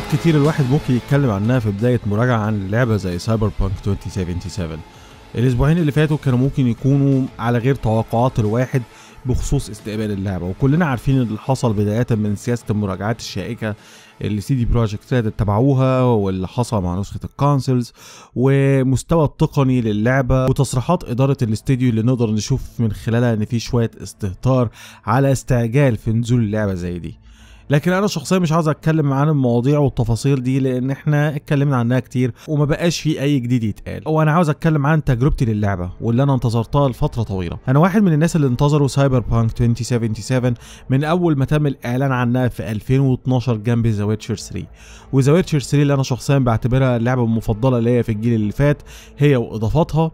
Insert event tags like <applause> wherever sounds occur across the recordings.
نقاط كتير الواحد ممكن يتكلم عنها في بداية مراجعة عن لعبة زي سايبر بانك 2077 الأسبوعين اللي فاتوا كانوا ممكن يكونوا على غير توقعات الواحد بخصوص استقبال اللعبة وكلنا عارفين اللي حصل بداية من سياسة المراجعات الشائكة اللي سي دي بروجكت ريد اتبعوها واللي حصل مع نسخة الكونسلز ومستوى التقني للعبة وتصريحات إدارة الاستديو اللي نقدر نشوف من خلالها إن في شوية استهتار على استعجال في نزول اللعبة زي دي لكن انا شخصيا مش عاوز اتكلم عن المواضيع والتفاصيل دي لان احنا اتكلمنا عنها كتير وما بقاش في اي جديد يتقال وانا عاوز اتكلم عن تجربتي للعبه واللي انا انتظرتها لفتره طويله انا واحد من الناس اللي انتظروا سايبر بانك 2077 من اول ما تم الاعلان عنها في 2012 جنب ذا ويتشر 3 وذا ويتشر 3 اللي انا شخصيا بعتبرها اللعبه المفضله ليا في الجيل اللي فات هي واضافاتها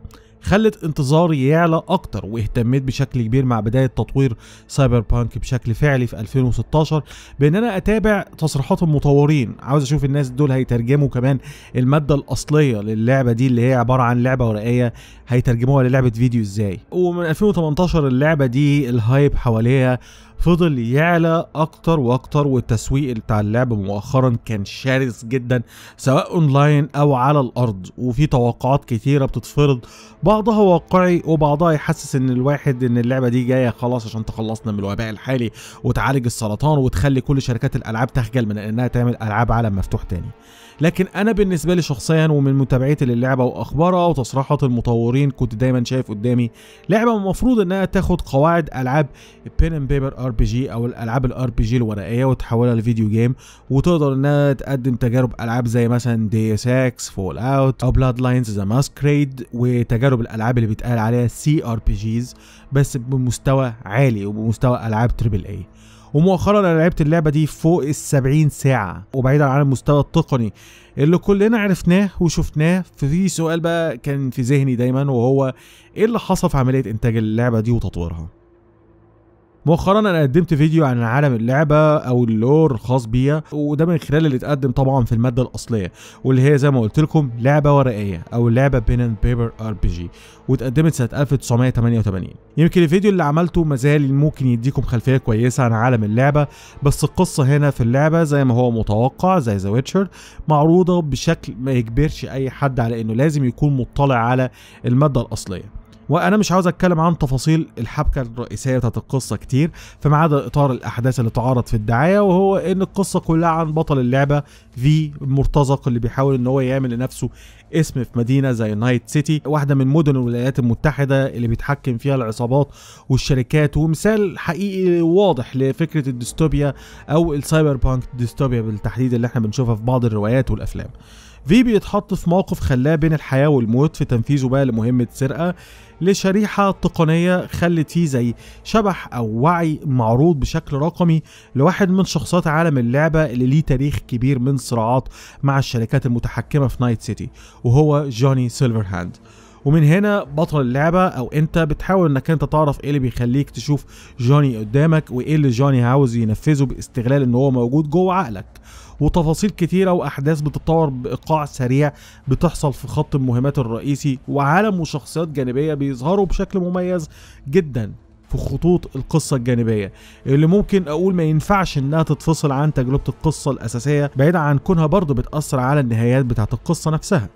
خلت انتظاري يعلى اكتر واهتميت بشكل كبير مع بدايه تطوير سايبر بانك بشكل فعلي في 2016 بان انا اتابع تصريحات المطورين عاوز اشوف الناس دول هيترجموا كمان الماده الاصليه للعبه دي اللي هي عباره عن لعبه ورقيه هيترجموها للعبه فيديو ازاي ومن 2018 اللعبه دي الهايب حواليها فضل يعلى اكتر واكتر والتسويق بتاع اللعبه مؤخرا كان شرس جدا سواء اونلاين او على الارض وفي توقعات كتيره بتتفرض بعضها واقعي وبعضها يحسس ان الواحد ان اللعبه دي جايه خلاص عشان تخلصنا من الوباء الحالي وتعالج السرطان وتخلي كل شركات الالعاب تخجل من انها تعمل العاب عالم مفتوح تاني لكن انا بالنسبه لي شخصيا ومن متابعتي للعبه واخبارها وتصريحات المطورين كنت دايما شايف قدامي لعبه المفروض انها تاخد قواعد العاب بين اند بيبر ار بي جي او الالعاب الار بي جي الورقيه وتحولها لفيديو جيم وتقدر انها تقدم تجارب العاب زي مثلا دي اس اكس فول اوت او بلاد لاينز ذا ماسكريد وتجارب الالعاب اللي بيتقال عليها سي ار بي جيز بس بمستوى عالي وبمستوى العاب تريبل اي ومؤخرا انا لعبت اللعبه دي فوق ال 70 ساعه وبعيدا عن المستوى التقني اللي كلنا عرفناه وشفناه في سؤال بقى كان في ذهني دايما وهو ايه اللي حصل في عمليه انتاج اللعبه دي وتطويرها مؤخرا انا قدمت فيديو عن عالم اللعبه او اللور الخاص بيها وده من خلال اللي اتقدم طبعا في الماده الاصليه واللي هي زي ما قلت لكم لعبه ورقيه او لعبه بين اند بيبر ار بي جي واتقدمت سنه 1988 يمكن الفيديو اللي عملته مازال ممكن يديكم خلفيه كويسه عن عالم اللعبه بس القصه هنا في اللعبه زي ما هو متوقع زي ذا ويتشر معروضه بشكل ما يجبرش اي حد على انه لازم يكون مطلع على الماده الاصليه وانا مش عاوز اتكلم عن تفاصيل الحبكه الرئيسيه بتاعت القصه كتير فما عدا اطار الاحداث اللي تعرض في الدعايه وهو ان القصه كلها عن بطل اللعبه في المرتزق اللي بيحاول ان هو يعمل لنفسه اسم في مدينه زي نايت سيتي واحده من مدن الولايات المتحده اللي بيتحكم فيها العصابات والشركات ومثال حقيقي واضح لفكره الديستوبيا او السايبر بانك ديستوبيا بالتحديد اللي احنا بنشوفها في بعض الروايات والافلام في بيتحط في موقف خلاه بين الحياة والموت في تنفيذه بقى لمهمة سرقة لشريحة تقنية خلت فيه زي شبح أو وعي معروض بشكل رقمي لواحد من شخصيات عالم اللعبة اللي ليه تاريخ كبير من صراعات مع الشركات المتحكمة في نايت سيتي وهو جوني سيلفر هاند ومن هنا بطل اللعبة أو أنت بتحاول إنك أنت تعرف إيه اللي بيخليك تشوف جوني قدامك وإيه اللي جوني عاوز ينفذه باستغلال إن هو موجود جوه عقلك وتفاصيل كتيره واحداث بتتطور بايقاع سريع بتحصل في خط المهمات الرئيسي وعالم وشخصيات جانبيه بيظهروا بشكل مميز جدا في خطوط القصة الجانبية اللي ممكن أقول ما ينفعش إنها تتفصل عن تجربة القصة الأساسية بعيدا عن كونها برضه بتأثر على النهايات بتاعة القصة نفسها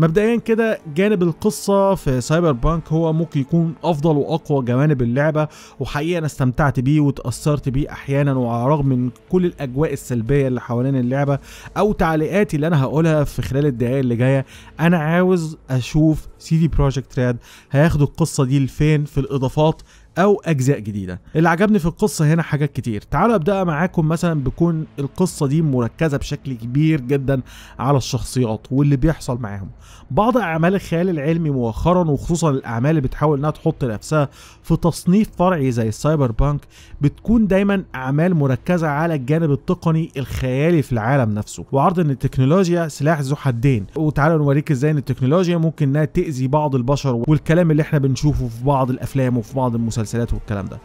مبدئيا كده جانب القصة في سايبر بانك هو ممكن يكون أفضل وأقوى جوانب اللعبة وحقيقة أنا استمتعت بيه وتأثرت بيه أحيانا وعلى الرغم من كل الأجواء السلبية اللي حوالين اللعبة أو تعليقاتي اللي أنا هقولها في خلال الدقايق اللي جاية أنا عاوز أشوف سي دي بروجكت راد هياخدوا القصة دي لفين في الإضافات او اجزاء جديده اللي عجبني في القصه هنا حاجات كتير تعالوا ابدا معاكم مثلا بكون القصه دي مركزه بشكل كبير جدا على الشخصيات واللي بيحصل معاهم بعض اعمال الخيال العلمي مؤخرا وخصوصا الاعمال اللي بتحاول انها تحط نفسها في تصنيف فرعي زي السايبر بانك بتكون دايما اعمال مركزه على الجانب التقني الخيالي في العالم نفسه وعرض ان التكنولوجيا سلاح ذو حدين وتعالوا نوريك ازاي ان التكنولوجيا ممكن انها تاذي بعض البشر والكلام اللي احنا بنشوفه في بعض الافلام وفي بعض المسلسلات المسلسلات والكلام ده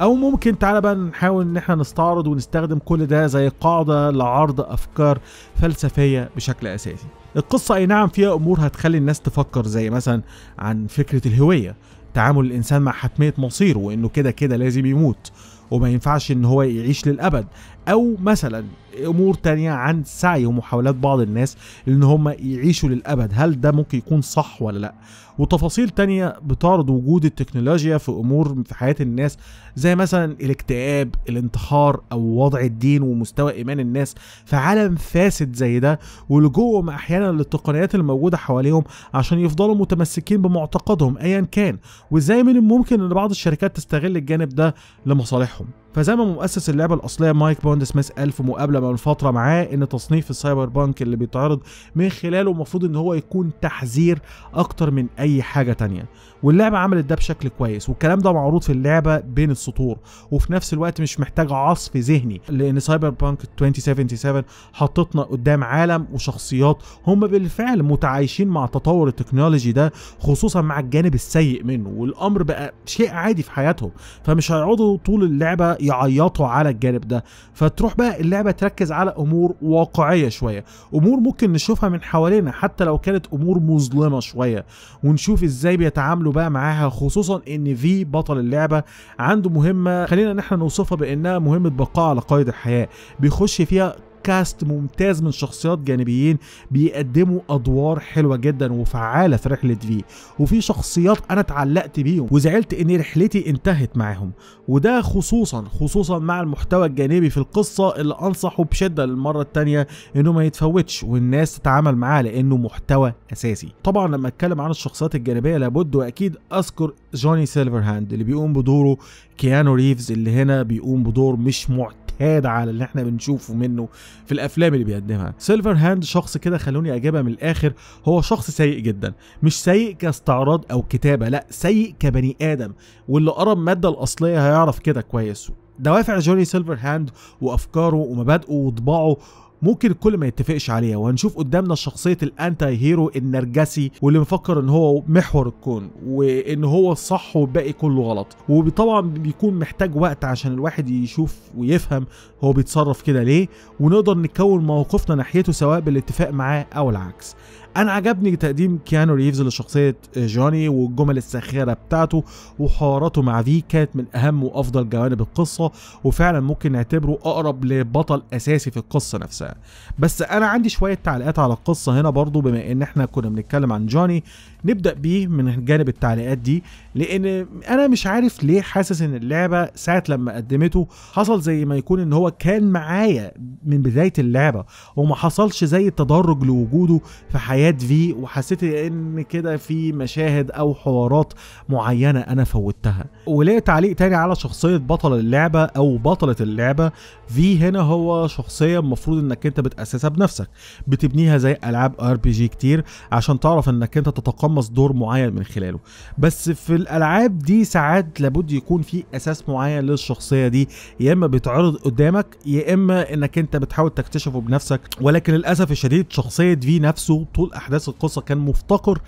او ممكن تعالى بقى نحاول ان احنا نستعرض ونستخدم كل ده زي قاعده لعرض افكار فلسفيه بشكل اساسي القصه اي نعم فيها امور هتخلي الناس تفكر زي مثلا عن فكره الهويه تعامل الانسان مع حتميه مصيره وانه كده كده لازم يموت وما ينفعش ان هو يعيش للابد او مثلا امور تانية عن سعي ومحاولات بعض الناس ان هم يعيشوا للابد هل ده ممكن يكون صح ولا لا وتفاصيل تانية بتعرض وجود التكنولوجيا في أمور في حياة الناس زي مثلا الاكتئاب الانتحار أو وضع الدين ومستوى إيمان الناس في عالم فاسد زي ده ولجوهم أحيانا للتقنيات الموجودة حواليهم عشان يفضلوا متمسكين بمعتقدهم أيا كان وإزاي من الممكن إن بعض الشركات تستغل الجانب ده لمصالحهم فزي ما مؤسس اللعبه الاصليه مايك بوند سميث قال في مقابله من فتره معاه ان تصنيف السايبر بانك اللي بيتعرض من خلاله المفروض ان هو يكون تحذير اكتر من اي حاجه تانية واللعبه عملت ده بشكل كويس والكلام ده معروض في اللعبه بين السطور وفي نفس الوقت مش محتاج عصف ذهني لان سايبر بانك 2077 حطتنا قدام عالم وشخصيات هم بالفعل متعايشين مع تطور التكنولوجي ده خصوصا مع الجانب السيء منه والامر بقى شيء عادي في حياتهم فمش هيقعدوا طول اللعبه يعيطوا على الجانب ده فتروح بقى اللعبه تركز على امور واقعيه شويه امور ممكن نشوفها من حوالينا حتى لو كانت امور مظلمه شويه ونشوف ازاي بيتعاملوا بقى معاها خصوصا ان في بطل اللعبه عنده مهمه خلينا نحن نوصفها بانها مهمه بقاء على قيد الحياه بيخش فيها كاست ممتاز من شخصيات جانبيين بيقدموا ادوار حلوه جدا وفعاله في رحله في وفي شخصيات انا اتعلقت بيهم وزعلت ان رحلتي انتهت معاهم وده خصوصا خصوصا مع المحتوى الجانبي في القصه اللي انصحه بشده للمره الثانيه انه ما يتفوتش والناس تتعامل معاه لانه محتوى اساسي طبعا لما اتكلم عن الشخصيات الجانبيه لابد واكيد اذكر جوني سيلفر هاند اللي بيقوم بدوره كيانو ريفز اللي هنا بيقوم بدور مش معتاد اجتهاد على اللي احنا بنشوفه منه في الافلام اللي بيقدمها سيلفر هاند شخص كده خلوني اجيبها من الاخر هو شخص سيء جدا مش سيء كاستعراض او كتابه لا سيء كبني ادم واللي قرا الماده الاصليه هيعرف كده كويس دوافع جوني سيلفر هاند وافكاره ومبادئه وطباعه ممكن الكل ما يتفقش عليها وهنشوف قدامنا شخصيه الانتي هيرو النرجسي واللي مفكر ان هو محور الكون وان هو الصح والباقي كله غلط وطبعا بيكون محتاج وقت عشان الواحد يشوف ويفهم هو بيتصرف كده ليه ونقدر نكون موقفنا ناحيته سواء بالاتفاق معاه او العكس انا عجبني تقديم كيانو ريفز لشخصيه آه، جوني والجمل الساخره بتاعته وحواراته مع في كانت من اهم وافضل جوانب القصه وفعلا ممكن نعتبره اقرب لبطل اساسي في القصه نفسها بس انا عندي شويه تعليقات على القصه هنا برضو بما ان احنا كنا بنتكلم عن جوني نبدا بيه من جانب التعليقات دي لان انا مش عارف ليه حاسس ان اللعبه ساعه لما قدمته حصل زي ما يكون ان هو كان معايا من بدايه اللعبه وما حصلش زي التدرج لوجوده في حياه في وحسيت ان كده في مشاهد او حوارات معينه انا فوتها وليه تعليق تاني على شخصيه بطل اللعبه او بطله اللعبه في هنا هو شخصيه المفروض انك انت بتاسسها بنفسك بتبنيها زي العاب ار بي جي كتير عشان تعرف انك انت تتقمص يتقمص دور معين من خلاله بس في الالعاب دي ساعات لابد يكون في اساس معين للشخصيه دي يا اما بيتعرض قدامك يا اما انك انت بتحاول تكتشفه بنفسك ولكن للاسف الشديد شخصيه في نفسه طول احداث القصه كان مفتقر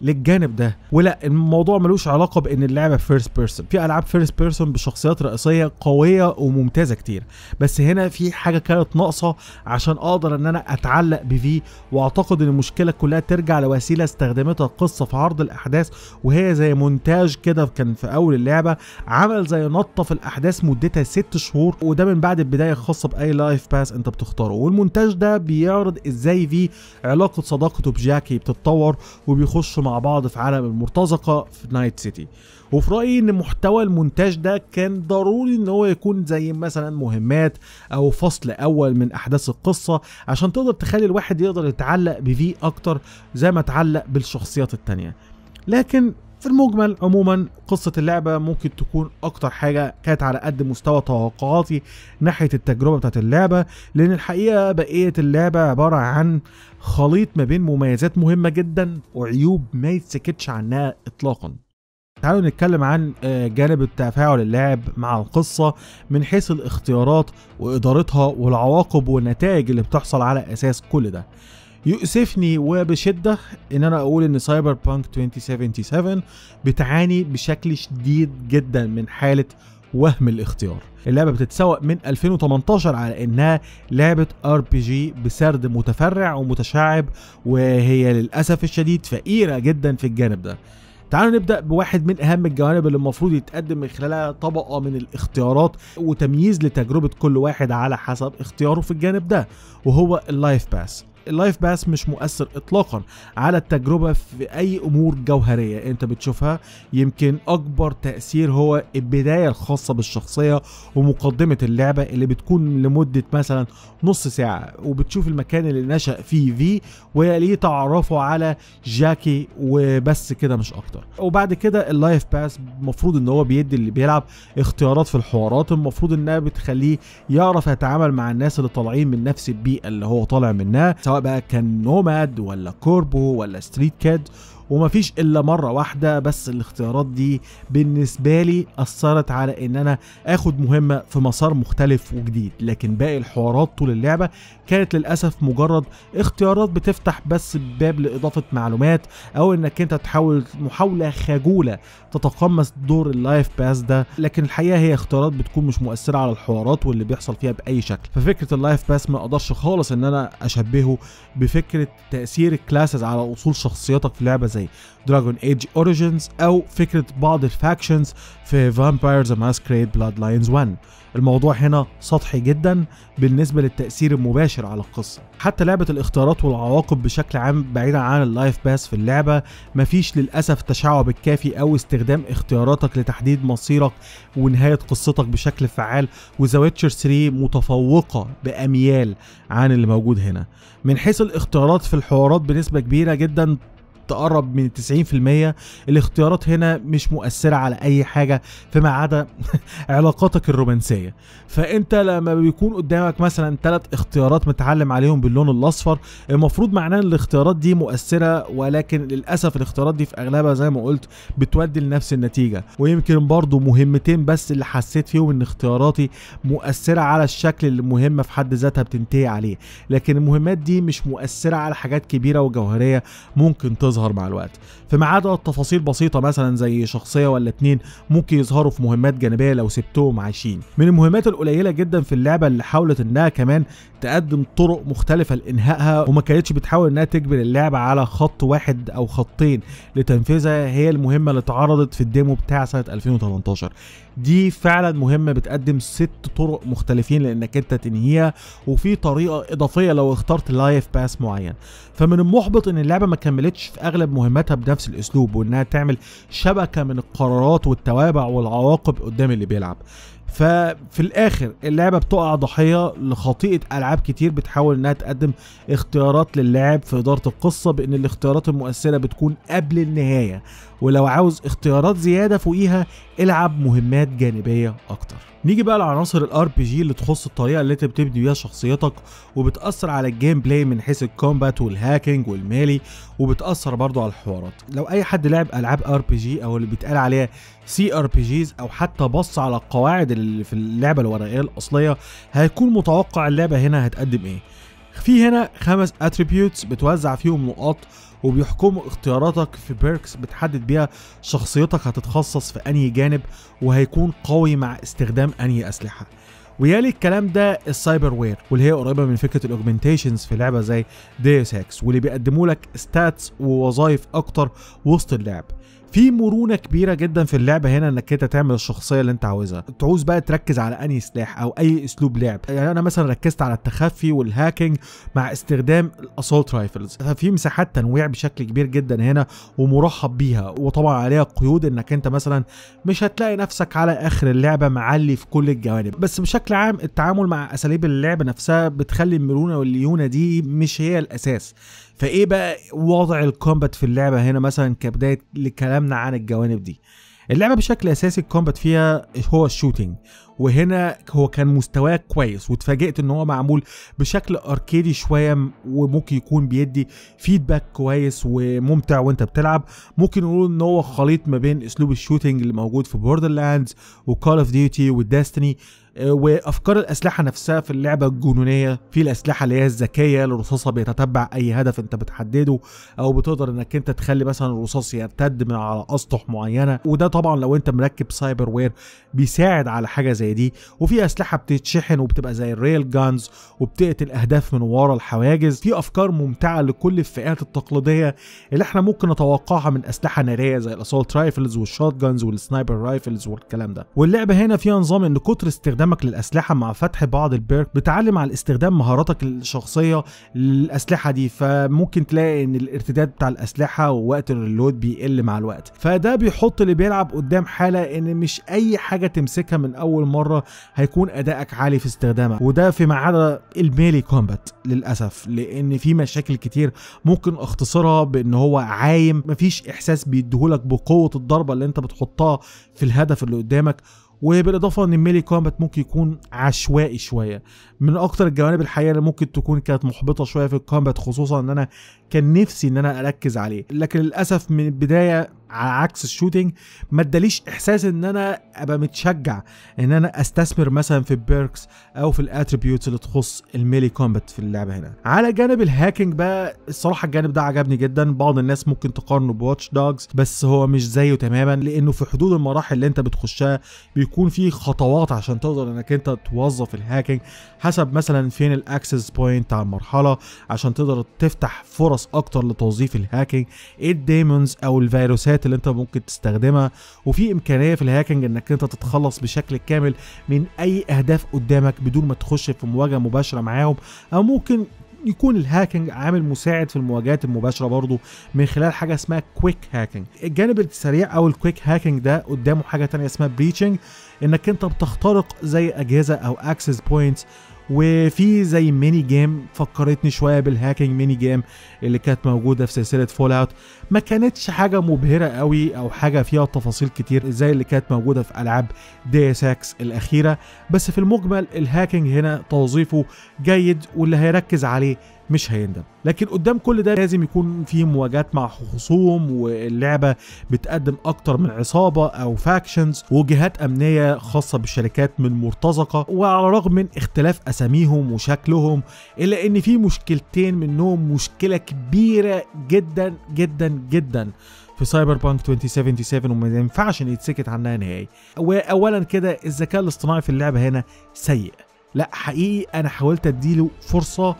للجانب ده ولا الموضوع ملوش علاقه بان اللعبه فيرست بيرسون في العاب فيرست بيرسون بشخصيات رئيسيه قويه وممتازه كتير بس هنا في حاجه كانت ناقصه عشان اقدر ان انا اتعلق بفي واعتقد ان المشكله كلها ترجع لوسيله استخدمتها القصه في عرض الاحداث وهي زي مونتاج كده كان في اول اللعبه عمل زي نطه في الاحداث مدتها ست شهور وده من بعد البدايه الخاصه باي لايف باس انت بتختاره والمونتاج ده بيعرض ازاي في علاقه صداقته بجاكي بتتطور وبيخش مع بعض في عالم المرتزقه في نايت سيتي وفي رايي ان محتوى المونتاج ده كان ضروري ان هو يكون زي مثلا مهمات او فصل اول من احداث القصه عشان تقدر تخلي الواحد يقدر يتعلق بفي اكتر زي ما اتعلق بالشخصيات التانيه لكن في المجمل عموما قصة اللعبة ممكن تكون أكتر حاجة كانت على قد مستوى توقعاتي ناحية التجربة بتاعت اللعبة لأن الحقيقة بقية اللعبة عبارة عن خليط ما بين مميزات مهمة جدا وعيوب ما يتسكتش عنها اطلاقا تعالوا نتكلم عن آه، جانب تفاعل اللاعب مع القصة من حيث الاختيارات وإدارتها والعواقب والنتائج اللي بتحصل على أساس كل ده يؤسفني وبشدة ان انا اقول ان سايبر بانك 2077 بتعاني بشكل شديد جدا من حالة وهم الاختيار اللعبه بتتسوق من 2018 على انها لعبه ار بي جي بسرد متفرع ومتشعب وهي للاسف الشديد فقيره جدا في الجانب ده تعالوا نبدا بواحد من اهم الجوانب اللي المفروض يتقدم من خلالها طبقه من الاختيارات وتمييز لتجربه كل واحد على حسب اختياره في الجانب ده وهو اللايف باس اللايف باس مش مؤثر اطلاقا على التجربه في اي امور جوهريه انت بتشوفها يمكن اكبر تاثير هو البدايه الخاصه بالشخصيه ومقدمه اللعبه اللي بتكون لمده مثلا نص ساعه وبتشوف المكان اللي نشا فيه في وليه تعرفه على جاكي وبس كده مش اكتر وبعد كده اللايف باس المفروض ان هو بيدي اللي بيلعب اختيارات في الحوارات المفروض انها بتخليه يعرف يتعامل مع الناس اللي طالعين من نفس البيئه اللي هو طالع منها سواء سواء بقى كان نوماد ولا كوربو ولا ستريت كاد ومفيش الا مره واحده بس الاختيارات دي بالنسبه لي اثرت على ان انا اخد مهمه في مسار مختلف وجديد لكن باقي الحوارات طول اللعبه كانت للاسف مجرد اختيارات بتفتح بس باب لاضافه معلومات او انك انت تحاول محاوله خجوله تتقمص دور اللايف باس ده لكن الحقيقه هي اختيارات بتكون مش مؤثره على الحوارات واللي بيحصل فيها باي شكل ففكره اللايف باس ما اقدرش خالص ان انا اشبهه بفكره تاثير الكلاسز على اصول شخصيتك في لعبه زي دراجون ايج اوريجينز او فكره بعض الفاكشنز في فامباير ذا ماسكريد بلاد لاينز 1 الموضوع هنا سطحي جدا بالنسبه للتاثير المباشر على القصه حتى لعبه الاختيارات والعواقب بشكل عام بعيدا عن اللايف باس في اللعبه مفيش للاسف تشعب الكافي او استخدام اختياراتك لتحديد مصيرك ونهايه قصتك بشكل فعال وذا ويتشر 3 متفوقه باميال عن اللي موجود هنا من حيث الاختيارات في الحوارات بنسبه كبيره جدا تقرب من 90% الاختيارات هنا مش مؤثرة على أي حاجة فيما عدا <laughs> علاقاتك الرومانسية فأنت لما بيكون قدامك مثلا ثلاث اختيارات متعلم عليهم باللون الأصفر المفروض معناه ان الاختيارات دي مؤثرة ولكن للأسف الاختيارات دي في أغلبها زي ما قلت بتودي لنفس النتيجة ويمكن برضو مهمتين بس اللي حسيت فيهم ان اختياراتي مؤثرة على الشكل اللي مهمة في حد ذاتها بتنتهي عليه لكن المهمات دي مش مؤثرة على حاجات كبيرة وجوهرية ممكن تظهر بتظهر مع الوقت فما عدا آه، تفاصيل بسيطه مثلا زي شخصيه ولا اتنين ممكن يظهروا في مهمات جانبيه لو سبتهم عايشين من المهمات القليله جدا في اللعبه اللي حاولت انها كمان تقدم طرق مختلفه لانهائها وما كانتش بتحاول انها تجبر اللعبه على خط واحد او خطين لتنفيذها هي المهمه اللي اتعرضت في الديمو بتاع سنه 2018 دي فعلا مهمه بتقدم ست طرق مختلفين لانك انت تنهيها وفي طريقه اضافيه لو اخترت لايف باس معين فمن المحبط ان اللعبه ما كملتش في اغلب مهمتها بنفس الاسلوب وانها تعمل شبكه من القرارات والتوابع والعواقب قدام اللي بيلعب ففي الاخر اللعبه بتقع ضحيه لخطيئه العاب كتير بتحاول انها تقدم اختيارات للاعب في اداره القصه بان الاختيارات المؤثره بتكون قبل النهايه ولو عاوز اختيارات زياده فوقيها العب مهمات جانبيه اكتر نيجي بقى لعناصر الار بي جي اللي تخص الطريقه اللي انت بتبني بيها شخصيتك وبتاثر على الجيم بلاي من حيث الكومبات والهاكينج والمالي وبتاثر برضو على الحوارات لو اي حد لعب العاب ار بي جي او اللي بيتقال عليها سي ار بي جيز او حتى بص على القواعد اللي في اللعبه الورقيه الاصليه هيكون متوقع اللعبه هنا هتقدم ايه في هنا خمس اتريبيوتس بتوزع فيهم نقاط وبيحكموا اختياراتك في بيركس بتحدد بيها شخصيتك هتتخصص في انهي جانب وهيكون قوي مع استخدام انهي اسلحه ويالي الكلام ده السايبر وير واللي هي قريبه من فكره الاوجمنتيشنز في لعبه زي ديس هاكس واللي بيقدموا لك ستاتس ووظائف اكتر وسط اللعب في مرونه كبيره جدا في اللعبه هنا انك انت تعمل الشخصيه اللي انت عاوزها تعوز بقى تركز على انهي سلاح او اي اسلوب لعب يعني انا مثلا ركزت على التخفي والهاكينج مع استخدام الاسولت رايفلز ففي مساحات تنويع بشكل كبير جدا هنا ومرحب بيها وطبعا عليها قيود انك انت مثلا مش هتلاقي نفسك على اخر اللعبه معلي في كل الجوانب بس بشكل عام التعامل مع اساليب اللعب نفسها بتخلي المرونه والليونه دي مش هي الاساس فايه بقى وضع الكومبات في اللعبه هنا مثلا كبدايه لكلامنا عن الجوانب دي اللعبه بشكل اساسي الكومبات فيها هو الشوتينج وهنا هو كان مستواه كويس واتفاجئت ان هو معمول بشكل اركيدي شويه وممكن يكون بيدي فيدباك كويس وممتع وانت بتلعب ممكن نقول ان هو خليط ما بين اسلوب الشوتينج اللي موجود في بوردر لاندز وكول اوف ديوتي وديستني وافكار الاسلحه نفسها في اللعبه الجنونيه في الاسلحه اللي هي الذكيه الرصاصه بيتتبع اي هدف انت بتحدده او بتقدر انك انت تخلي مثلا الرصاص يرتد من على اسطح معينه وده طبعا لو انت مركب سايبر وير بيساعد على حاجه زي زي دي وفي اسلحه بتتشحن وبتبقى زي الريل جانز وبتقتل اهداف من ورا الحواجز في افكار ممتعه لكل الفئات التقليديه اللي احنا ممكن نتوقعها من اسلحه ناريه زي الاسولت رايفلز والشوت جانز والسنايبر رايفلز والكلام ده واللعبه هنا فيها نظام ان كتر استخدامك للاسلحه مع فتح بعض البيرك بتعلم على استخدام مهاراتك الشخصيه للاسلحه دي فممكن تلاقي ان الارتداد بتاع الاسلحه ووقت الريلود بيقل مع الوقت فده بيحط اللي بيلعب قدام حاله ان مش اي حاجه تمسكها من اول مره هيكون ادائك عالي في استخدامه وده فيما عدا الميلي كومبات للاسف لان في مشاكل كتير ممكن اختصرها بان هو عايم مفيش احساس بيديهولك بقوه الضربه اللي انت بتحطها في الهدف اللي قدامك وبالاضافه ان الميلي كومبات ممكن يكون عشوائي شويه من اكتر الجوانب الحقيقه اللي ممكن تكون كانت محبطه شويه في الكومبات خصوصا ان انا كان نفسي ان انا اركز عليه لكن للاسف من البدايه على عكس الشوتينج ما اداليش احساس ان انا ابقى متشجع ان انا استثمر مثلا في البيركس او في الاتريبيوتس اللي تخص الميلي كومبات في اللعبه هنا على جانب الهاكينج بقى الصراحه الجانب ده عجبني جدا بعض الناس ممكن تقارنه بواتش دوجز بس هو مش زيه تماما لانه في حدود المراحل اللي انت بتخشها بيكون في خطوات عشان تقدر انك انت توظف الهاكينج حسب مثلا فين الاكسس بوينت على المرحله عشان تقدر تفتح فرص اكتر لتوظيف الهاكينج ايه الديمونز او الفيروسات اللي انت ممكن تستخدمها وفي امكانيه في الهاكينج انك انت تتخلص بشكل كامل من اي اهداف قدامك بدون ما تخش في مواجهه مباشره معاهم او ممكن يكون الهاكينج عامل مساعد في المواجهات المباشره برضه من خلال حاجه اسمها كويك هاكينج الجانب السريع او الكويك هاكينج ده قدامه حاجه تانية اسمها بريتشنج انك انت بتخترق زي اجهزه او اكسس بوينتس وفي زي ميني جيم فكرتني شويه بالهاكينج ميني جيم اللي كانت موجوده في سلسله فول اوت ما كانتش حاجه مبهره قوي او حاجه فيها تفاصيل كتير زي اللي كانت موجوده في العاب دي اس اكس الاخيره بس في المجمل الهاكينج هنا توظيفه جيد واللي هيركز عليه مش هيندم لكن قدام كل ده لازم يكون في مواجهات مع خصوم واللعبه بتقدم اكتر من عصابه او فاكشنز وجهات امنيه خاصه بالشركات من مرتزقه وعلى الرغم من اختلاف اساميهم وشكلهم الا ان في مشكلتين منهم مشكله كبيره جدا جدا جدا في سايبر بانك 2077 وما ينفعش يتسكت عنها نهائي واولا كده الذكاء الاصطناعي في اللعبه هنا سيء لا حقيقي انا حاولت اديله فرصه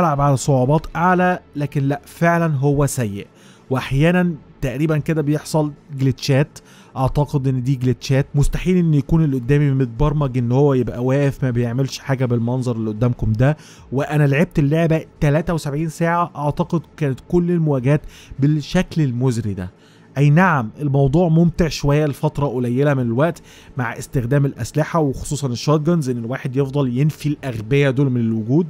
العب على صعوبات اعلى لكن لا فعلا هو سيء واحيانا تقريبا كده بيحصل جليتشات اعتقد ان دي جليتشات مستحيل ان يكون اللي قدامي متبرمج ان هو يبقى واقف ما بيعملش حاجه بالمنظر اللي قدامكم ده وانا لعبت اللعبه 73 ساعه اعتقد كانت كل المواجهات بالشكل المزري ده اي نعم الموضوع ممتع شويه لفتره قليله من الوقت مع استخدام الاسلحه وخصوصا الشوت ان الواحد يفضل ينفي الاغبيه دول من الوجود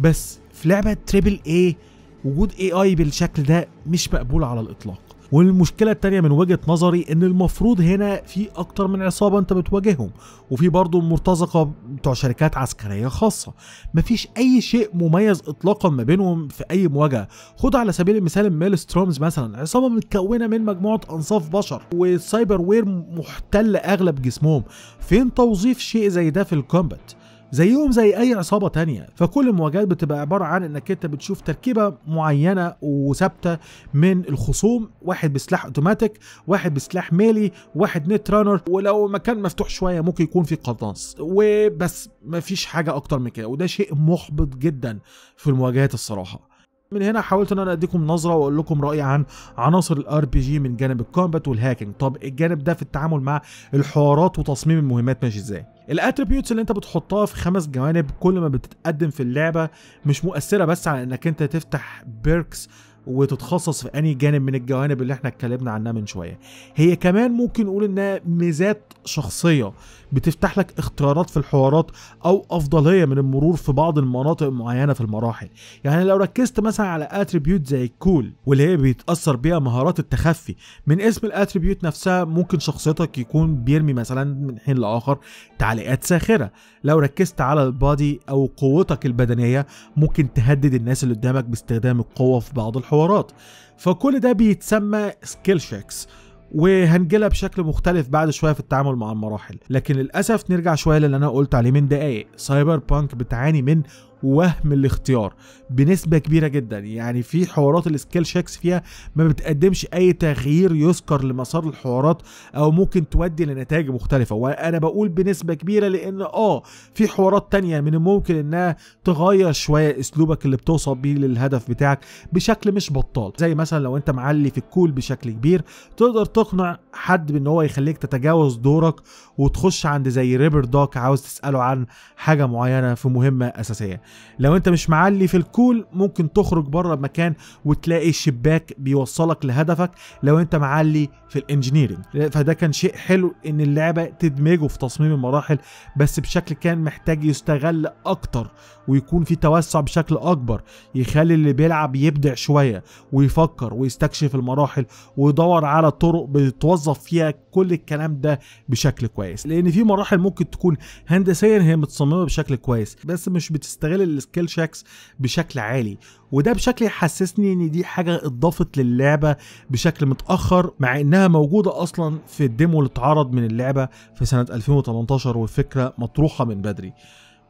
بس في لعبه تريبل اي وجود اي اي بالشكل ده مش مقبول على الاطلاق والمشكلة التانية من وجهة نظري ان المفروض هنا في اكتر من عصابة انت بتواجههم وفي برضه مرتزقة بتوع شركات عسكرية خاصة مفيش اي شيء مميز اطلاقا ما بينهم في اي مواجهة خد على سبيل المثال سترومز مثلا عصابة متكونة من مجموعة انصاف بشر والسايبر وير محتل اغلب جسمهم فين توظيف شيء زي ده في الكومبات زيهم زي اي عصابه تانية فكل المواجهات بتبقى عباره عن انك انت بتشوف تركيبه معينه وثابته من الخصوم واحد بسلاح اوتوماتيك واحد بسلاح ميلي واحد نت رانر ولو مكان مفتوح شويه ممكن يكون في قناص وبس مفيش حاجه اكتر من كده وده شيء محبط جدا في المواجهات الصراحه من هنا حاولت ان انا اديكم نظره واقول لكم رايي عن عناصر الار بي جي من جانب الكومبات والهاكينج طب الجانب ده في التعامل مع الحوارات وتصميم المهمات ماشي ازاي الاتريبيوتس اللي انت بتحطها في خمس جوانب كل ما بتتقدم في اللعبه مش مؤثره بس على انك انت تفتح بيركس وتتخصص في أي جانب من الجوانب اللي احنا اتكلمنا عنها من شوية هي كمان ممكن نقول انها ميزات شخصية بتفتح لك اختيارات في الحوارات او افضلية من المرور في بعض المناطق معينة في المراحل يعني لو ركزت مثلا على اتريبيوت زي الكول واللي هي بيتأثر بيها مهارات التخفي من اسم الاتريبيوت نفسها ممكن شخصيتك يكون بيرمي مثلا من حين لاخر تعليقات ساخرة لو ركزت على البادي او قوتك البدنية ممكن تهدد الناس اللي قدامك باستخدام القوة في بعض الحوارات الحوارات فكل ده بيتسمى سكيل شيكس وهنجيلها بشكل مختلف بعد شويه في التعامل مع المراحل لكن للاسف نرجع شويه للي انا قلت عليه من دقايق سايبر بانك بتعاني من وهم الاختيار بنسبه كبيره جدا يعني في حوارات السكيل شيكس فيها ما بتقدمش اي تغيير يذكر لمسار الحوارات او ممكن تودي لنتائج مختلفه وانا بقول بنسبه كبيره لان اه في حوارات تانية من الممكن انها تغير شويه اسلوبك اللي بتوصل بيه للهدف بتاعك بشكل مش بطال زي مثلا لو انت معلي في الكول بشكل كبير تقدر تقنع حد بان هو يخليك تتجاوز دورك وتخش عند زي ريبر دوك عاوز تساله عن حاجه معينه في مهمه اساسيه لو انت مش معلي في الكول ممكن تخرج بره المكان وتلاقي شباك بيوصلك لهدفك لو انت معلي في الانجينيرنج فده كان شيء حلو ان اللعبه تدمجه في تصميم المراحل بس بشكل كان محتاج يستغل اكتر ويكون في توسع بشكل اكبر يخلي اللي بيلعب يبدع شويه ويفكر ويستكشف المراحل ويدور على طرق بتوظف فيها كل الكلام ده بشكل كويس لان في مراحل ممكن تكون هندسيا هي متصممه بشكل كويس بس مش بتستغل السكيل شاكس بشكل عالي وده بشكل يحسسني ان دي حاجه اتضافت للعبه بشكل متاخر مع انها موجوده اصلا في الديمو اللي اتعرض من اللعبه في سنه 2018 والفكره مطروحه من بدري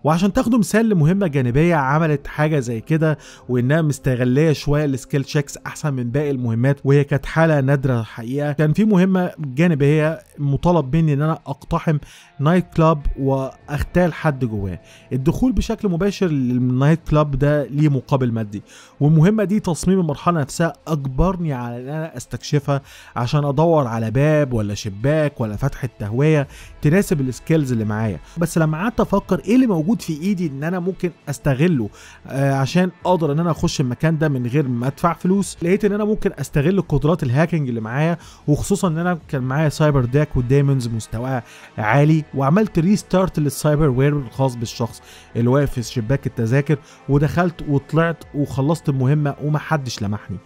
وعشان تاخدوا مثال لمهمة جانبية عملت حاجة زي كده وإنها مستغلية شوية السكيل تشيكس أحسن من باقي المهمات وهي كانت حالة نادرة الحقيقة كان في مهمة جانبية مطالب مني إن أنا أقتحم نايت كلاب وأغتال حد جواه الدخول بشكل مباشر للنايت كلاب ده ليه مقابل مادي والمهمة دي تصميم المرحلة نفسها أجبرني على إن أنا أستكشفها عشان أدور على باب ولا شباك ولا فتحة تهوية تناسب السكيلز اللي معايا بس لما قعدت أفكر إيه اللي موجود موجود في ايدي ان انا ممكن استغله آه عشان اقدر ان انا اخش المكان ده من غير ما ادفع فلوس لقيت ان انا ممكن استغل قدرات الهاكينج اللي معايا وخصوصا ان انا كان معايا سايبر داك والدايمونز مستواه عالي وعملت ريستارت للسايبر وير الخاص بالشخص اللي واقف في شباك التذاكر ودخلت وطلعت وخلصت المهمه ومحدش لمحني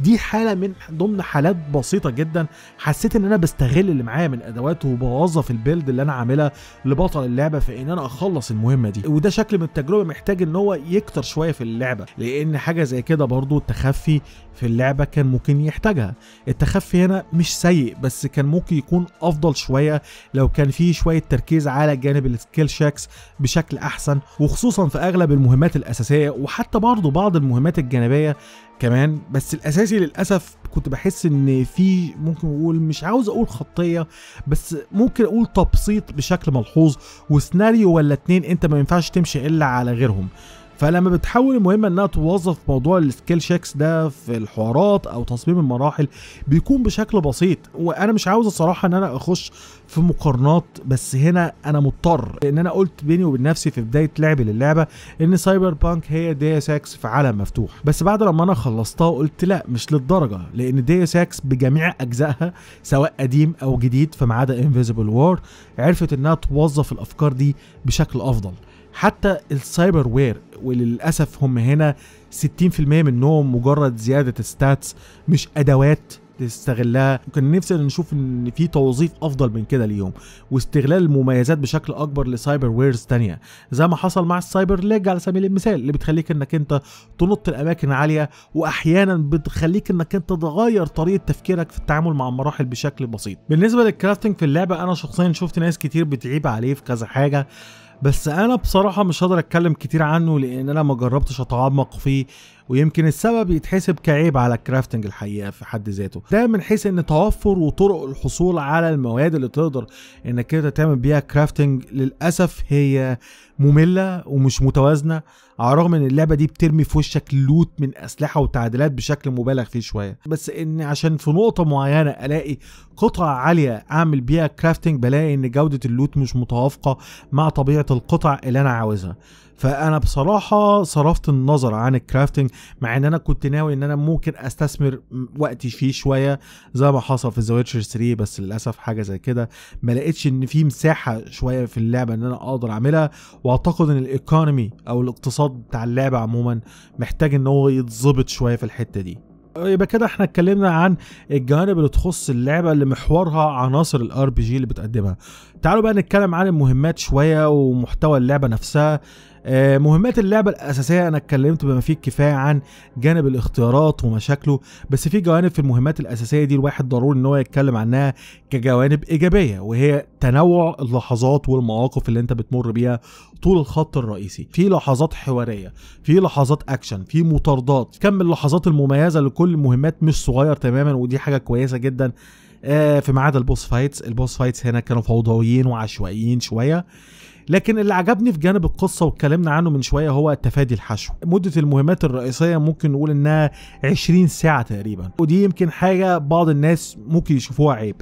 دي حاله من ضمن حالات بسيطه جدا حسيت ان انا بستغل اللي معايا من ادوات وبوظف البيلد اللي انا عاملها لبطل اللعبه في ان انا اخلص المهمه دي وده شكل من التجربه محتاج ان هو يكتر شويه في اللعبه لان حاجه زي كده برضو التخفي في اللعبه كان ممكن يحتاجها التخفي هنا مش سيء بس كان ممكن يكون افضل شويه لو كان فيه شويه تركيز على جانب السكيل شاكس بشكل احسن وخصوصا في اغلب المهمات الاساسيه وحتى برضه بعض المهمات الجانبيه كمان بس الاساسي للاسف كنت بحس ان في ممكن اقول مش عاوز اقول خطيه بس ممكن اقول تبسيط بشكل ملحوظ وسيناريو ولا اتنين انت ما ينفعش تمشي الا على غيرهم فلما بتحول المهمة انها توظف موضوع السكيل شيكس ده في الحوارات او تصميم المراحل بيكون بشكل بسيط وانا مش عاوز الصراحة ان انا اخش في مقارنات بس هنا انا مضطر لان انا قلت بيني وبين نفسي في بداية لعبي للعبة ان سايبر بانك هي دي اس اكس في عالم مفتوح بس بعد لما انا خلصتها قلت لا مش للدرجة لان دي اس اكس بجميع اجزائها سواء قديم او جديد فما عدا انفيزيبل وور عرفت انها توظف الافكار دي بشكل افضل حتى السايبر وير وللاسف هم هنا 60% منهم مجرد زياده ستاتس مش ادوات تستغلها وكان نفسي نشوف ان في توظيف افضل من كده ليهم واستغلال المميزات بشكل اكبر لسايبر ويرز تانية زي ما حصل مع السايبر ليج على سبيل المثال اللي بتخليك انك انت تنط الاماكن عاليه واحيانا بتخليك انك انت تغير طريقه تفكيرك في التعامل مع المراحل بشكل بسيط بالنسبه للكرافتنج في اللعبه انا شخصيا شفت ناس كتير بتعيب عليه في كذا حاجه بس انا بصراحه مش هقدر اتكلم كتير عنه لان انا ما جربتش اتعمق فيه ويمكن السبب يتحسب كعيب على الكرافتنج الحقيقه في حد ذاته ده من حيث ان توفر وطرق الحصول على المواد اللي تقدر انك انت تعمل بيها كرافتنج للاسف هي ممله ومش متوازنه على الرغم ان اللعبه دي بترمي في وشك لوت من اسلحه وتعديلات بشكل مبالغ فيه شويه بس ان عشان في نقطه معينه الاقي قطعه عاليه اعمل بيها كرافتنج بلاقي ان جوده اللوت مش متوافقه مع طبيعه القطع اللي انا عاوزها فانا بصراحه صرفت النظر عن الكرافتنج مع ان انا كنت ناوي ان انا ممكن استثمر وقتي فيه شويه زي ما حصل في ذا 3 بس للاسف حاجه زي كده ما لقيتش ان في مساحه شويه في اللعبه ان انا اقدر اعملها واعتقد ان الايكونومي او الاقتصاد بتاع اللعبه عموما محتاج ان هو يتظبط شويه في الحته دي يبقى كده احنا اتكلمنا عن الجوانب اللي تخص اللعبه اللي محورها عناصر الار بي جي اللي بتقدمها تعالوا بقى نتكلم عن المهمات شويه ومحتوى اللعبه نفسها آه، مهمات اللعبة الأساسية أنا اتكلمت بما فيه الكفاية عن جانب الاختيارات ومشاكله بس في جوانب في المهمات الأساسية دي الواحد ضروري إن هو يتكلم عنها كجوانب إيجابية وهي تنوع اللحظات والمواقف اللي أنت بتمر بيها طول الخط الرئيسي في لحظات حوارية في لحظات أكشن في مطاردات كم اللحظات المميزة لكل المهمات مش صغير تماما ودي حاجة كويسة جدا آه، في ما عدا البوس فايتس البوس فايتس هنا كانوا فوضويين وعشوائيين شويه لكن اللي عجبني في جانب القصه واتكلمنا عنه من شويه هو تفادي الحشو مده المهمات الرئيسيه ممكن نقول انها 20 ساعه تقريبا ودي يمكن حاجه بعض الناس ممكن يشوفوها عيب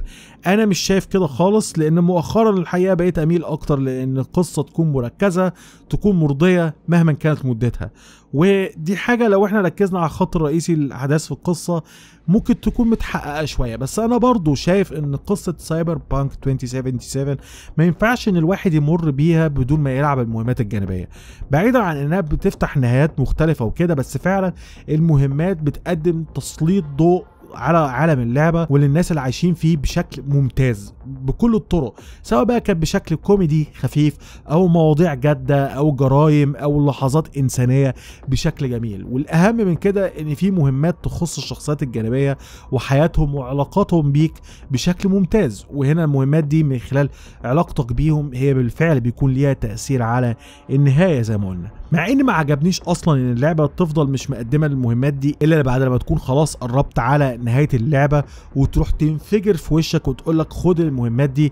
انا مش شايف كده خالص لان مؤخرا الحقيقه بقيت اميل اكتر لان القصه تكون مركزه تكون مرضيه مهما كانت مدتها ودي حاجه لو احنا ركزنا على الخط الرئيسي للاحداث في القصه ممكن تكون متحققه شويه بس انا برضو شايف ان قصه سايبر بانك 2077 ما ينفعش ان الواحد يمر بيها بدون ما يلعب المهمات الجانبيه بعيدا عن انها بتفتح نهايات مختلفه وكده بس فعلا المهمات بتقدم تسليط ضوء على عالم اللعبه وللناس اللي عايشين فيه بشكل ممتاز بكل الطرق سواء بقى كانت بشكل كوميدي خفيف او مواضيع جاده او جرايم او لحظات انسانيه بشكل جميل والاهم من كده ان في مهمات تخص الشخصيات الجانبيه وحياتهم وعلاقاتهم بيك بشكل ممتاز وهنا المهمات دي من خلال علاقتك بيهم هي بالفعل بيكون ليها تاثير على النهايه زي ما قلنا مع ان ما عجبنيش اصلا ان اللعبه تفضل مش مقدمه المهمات دي الا بعد لما تكون خلاص قربت على نهايه اللعبه وتروح تنفجر في وشك وتقول لك خد المهمات دي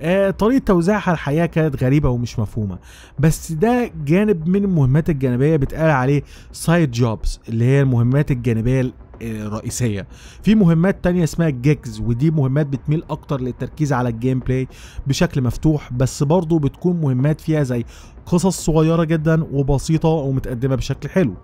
آه، طريقة توزيعها الحقيقة كانت غريبة ومش مفهومة بس ده جانب من المهمات الجانبية بتقال عليه سايد جوبز اللي هي المهمات الجانبية آه، الرئيسيه في مهمات تانية اسمها جيجز ودي مهمات بتميل اكتر للتركيز على الجيم بلاي بشكل مفتوح بس برضه بتكون مهمات فيها زي قصص صغيره جدا وبسيطه ومتقدمه بشكل حلو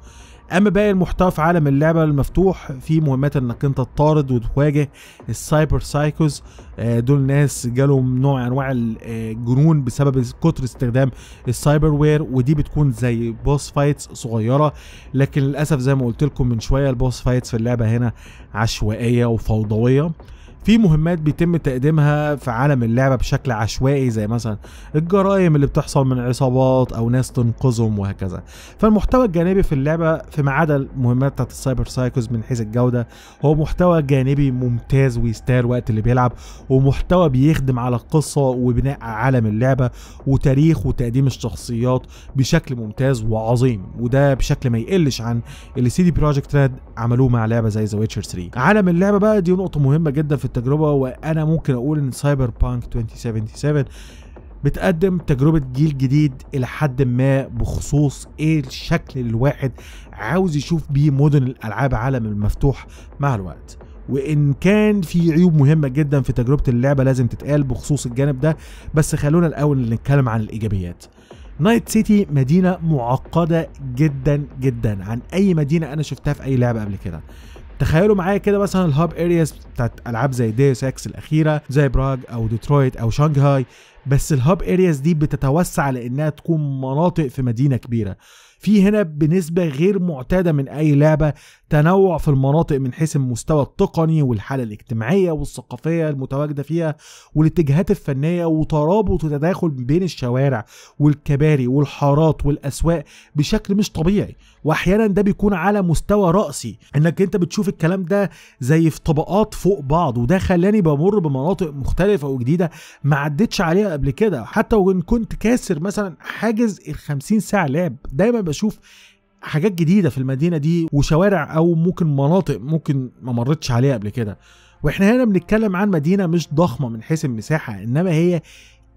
اما باقي المحتوى في عالم اللعبه المفتوح في مهمات انك انت تطارد وتواجه السايبر سايكوز آه، دول ناس جالهم نوع انواع الجنون آه، بسبب كتر استخدام السايبر وير ودي بتكون زي بوس فايتس صغيره لكن للاسف زي ما قلت لكم من شويه البوس فايتس في اللعبه هنا عشوائيه وفوضويه في مهمات بيتم تقديمها في عالم اللعبه بشكل عشوائي زي مثلا الجرائم اللي بتحصل من عصابات او ناس تنقذهم وهكذا فالمحتوى الجانبي في اللعبه فيما عدا المهمات بتاعت السايبر سايكوز من حيث الجوده هو محتوى جانبي ممتاز ويستاهل وقت اللي بيلعب ومحتوى بيخدم على القصه وبناء عالم اللعبه وتاريخ وتقديم الشخصيات بشكل ممتاز وعظيم وده بشكل ما يقلش عن اللي سي دي بروجكت ريد عملوه مع لعبه زي ذا ويتشر 3 عالم اللعبه بقى دي نقطه مهمه جدا في التجربه وانا ممكن اقول ان سايبر بانك 2077 بتقدم تجربة جيل جديد إلى حد ما بخصوص إيه الشكل اللي الواحد عاوز يشوف بيه مدن الألعاب عالم المفتوح مع الوقت وإن كان في عيوب مهمة جدا في تجربة اللعبة لازم تتقال بخصوص الجانب ده بس خلونا الأول نتكلم عن الإيجابيات نايت سيتي مدينة معقدة جدا جدا عن أي مدينة أنا شفتها في أي لعبة قبل كده تخيلوا معايا كده مثلا الهاب ارياز بتاعت العاب زي ديوس اكس الاخيره زي براغ او ديترويت او شانغهاي بس الهاب ارياز دي بتتوسع لانها تكون مناطق في مدينه كبيره في هنا بنسبه غير معتاده من اي لعبه تنوع في المناطق من حيث المستوى التقني والحالة الاجتماعية والثقافية المتواجدة فيها والاتجاهات الفنية وترابط وتداخل بين الشوارع والكباري والحارات والأسواق بشكل مش طبيعي وأحيانا ده بيكون على مستوى رأسي إنك أنت بتشوف الكلام ده زي في طبقات فوق بعض وده خلاني بمر بمناطق مختلفة وجديدة ما عدتش عليها قبل كده حتى وإن كنت كاسر مثلا حاجز ال 50 ساعة لعب دايما بشوف حاجات جديده في المدينه دي وشوارع او ممكن مناطق ممكن ما مرتش عليها قبل كده واحنا هنا بنتكلم عن مدينه مش ضخمه من حيث المساحه انما هي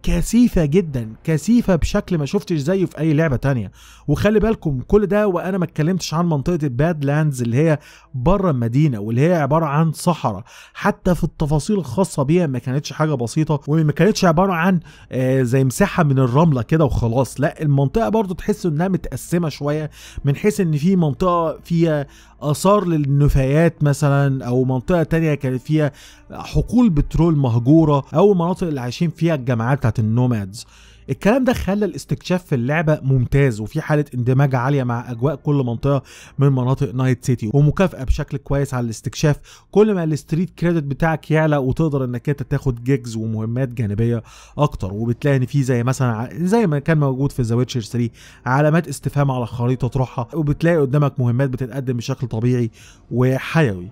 كثيفه جدا كثيفه بشكل ما شفتش زيه في اي لعبه تانية وخلي بالكم كل ده وانا ما اتكلمتش عن منطقه الباد لاندز اللي هي بره المدينه واللي هي عباره عن صحراء حتى في التفاصيل الخاصه بيها ما كانتش حاجه بسيطه وما كانتش عباره عن آه، زي مساحه من الرمله كده وخلاص لا المنطقه برضو تحس انها متقسمه شويه من حيث ان في منطقه فيها آثار للنفايات مثلا أو منطقة تانية كانت فيها حقول بترول مهجورة أو المناطق اللي عايشين فيها الجماعات بتاعت النومادز الكلام ده خلى الاستكشاف في اللعبه ممتاز وفي حاله اندماج عاليه مع اجواء كل منطقه من مناطق نايت سيتي ومكافاه بشكل كويس على الاستكشاف كل ما الستريت كريدت بتاعك يعلى وتقدر انك انت تاخد جيجز ومهمات جانبيه اكتر وبتلاقي ان في زي مثلا زي ما كان موجود في ذا ويتشر 3 علامات استفهام على الخريطه تروحها وبتلاقي قدامك مهمات بتتقدم بشكل طبيعي وحيوي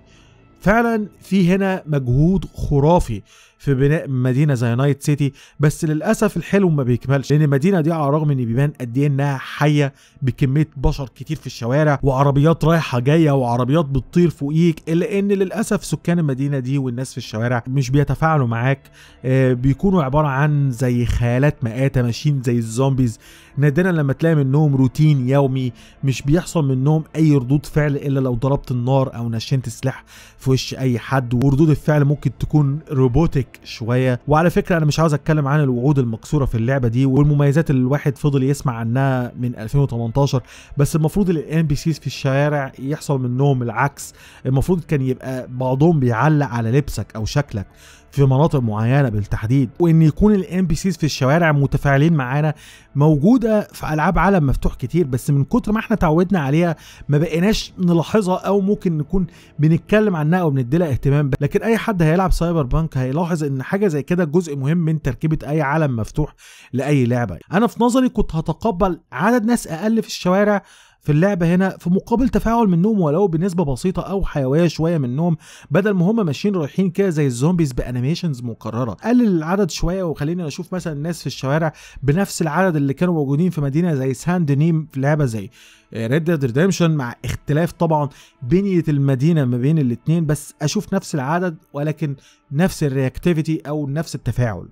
فعلا في هنا مجهود خرافي في بناء مدينه زي نايت سيتي بس للاسف الحلو ما بيكملش لان المدينه دي على الرغم ان بيبان قد ايه انها حيه بكميه بشر كتير في الشوارع وعربيات رايحه جايه وعربيات بتطير فوقيك الا ان للاسف سكان المدينه دي والناس في الشوارع مش بيتفاعلوا معاك آه، بيكونوا عباره عن زي خيالات مآتة ماشيين زي الزومبيز نادرا لما تلاقي منهم روتين يومي مش بيحصل منهم اي ردود فعل الا لو ضربت النار او نشنت سلاح في وش اي حد وردود الفعل ممكن تكون روبوتك شويه وعلى فكره انا مش عاوز اتكلم عن الوعود المكسوره في اللعبه دي والمميزات اللي الواحد فضل يسمع عنها من 2018 بس المفروض الان بي سيز في الشوارع يحصل منهم العكس المفروض كان يبقى بعضهم بيعلق على لبسك او شكلك في مناطق معينه بالتحديد وان يكون الام بي سيز في الشوارع متفاعلين معانا موجوده في العاب عالم مفتوح كتير بس من كتر ما احنا تعودنا عليها ما بقيناش نلاحظها او ممكن نكون بنتكلم عنها او بنديلها اهتمام لكن اي حد هيلعب سايبر بانك هيلاحظ ان حاجه زي كده جزء مهم من تركيبه اي عالم مفتوح لاي لعبه انا في نظري كنت هتقبل عدد ناس اقل في الشوارع في اللعبة هنا في مقابل تفاعل منهم ولو بنسبة بسيطة أو حيوية شوية منهم بدل ما هم ماشيين رايحين كده زي الزومبيز بأنيميشنز مكررة قلل العدد شوية وخلينا نشوف مثلا الناس في الشوارع بنفس العدد اللي كانوا موجودين في مدينة زي سان دنيم في لعبة زي ريد ديد ريديمشن مع اختلاف طبعا بنية المدينة ما بين الاتنين بس أشوف نفس العدد ولكن نفس الرياكتيفيتي أو نفس التفاعل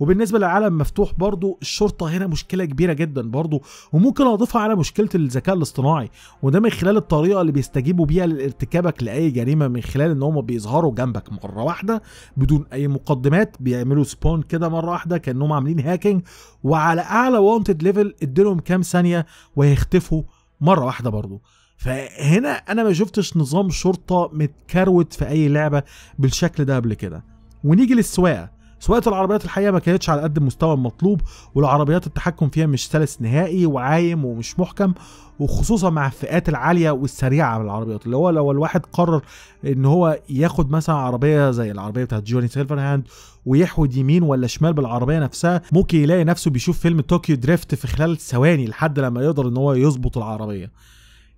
وبالنسبه للعالم مفتوح برضو الشرطه هنا مشكله كبيره جدا برضو وممكن اضيفها على مشكله الذكاء الاصطناعي وده من خلال الطريقه اللي بيستجيبوا بيها لارتكابك لاي جريمه من خلال ان هم بيظهروا جنبك مره واحده بدون اي مقدمات بيعملوا سبون كده مره واحده كانهم عاملين هاكينج وعلى اعلى وونتد ليفل اديلهم كام ثانيه وهيختفوا مره واحده برضو فهنا انا ما شفتش نظام شرطه متكروت في اي لعبه بالشكل ده قبل كده ونيجي للسواقه سواقه العربيات الحقيقه ما كانتش على قد المستوى المطلوب والعربيات التحكم فيها مش سلس نهائي وعايم ومش محكم وخصوصا مع الفئات العاليه والسريعه من العربيات اللي هو لو الواحد قرر ان هو ياخد مثلا عربيه زي العربيه بتاعت جوني سيلفر هاند ويحود يمين ولا شمال بالعربيه نفسها ممكن يلاقي نفسه بيشوف فيلم طوكيو دريفت في خلال ثواني لحد لما يقدر ان هو يظبط العربيه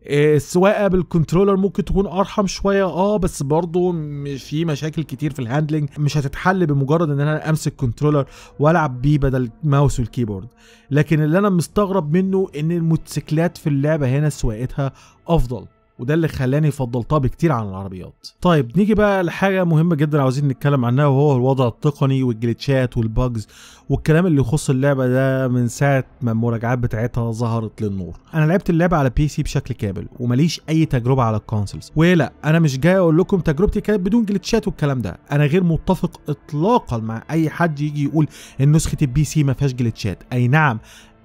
السواقه آه، بالكنترولر ممكن تكون ارحم شويه اه بس برضه في مشاكل كتير في الهاندلنج مش هتتحل بمجرد ان انا امسك كنترولر والعب بيه بدل الماوس والكيبورد لكن اللي انا مستغرب منه ان الموتوسيكلات في اللعبه هنا سواقتها افضل وده اللي خلاني فضلتها بكتير عن العربيات طيب نيجي بقى لحاجه مهمه جدا عاوزين نتكلم عنها وهو الوضع التقني والجليتشات والباجز والكلام اللي يخص اللعبه ده من ساعه ما المراجعات بتاعتها ظهرت للنور انا لعبت اللعبه على بي سي بشكل كامل ومليش اي تجربه على الكونسلز ولا انا مش جاي اقول لكم تجربتي كانت بدون جليتشات والكلام ده انا غير متفق اطلاقا مع اي حد يجي يقول ان نسخه البي سي ما فيهاش جليتشات اي نعم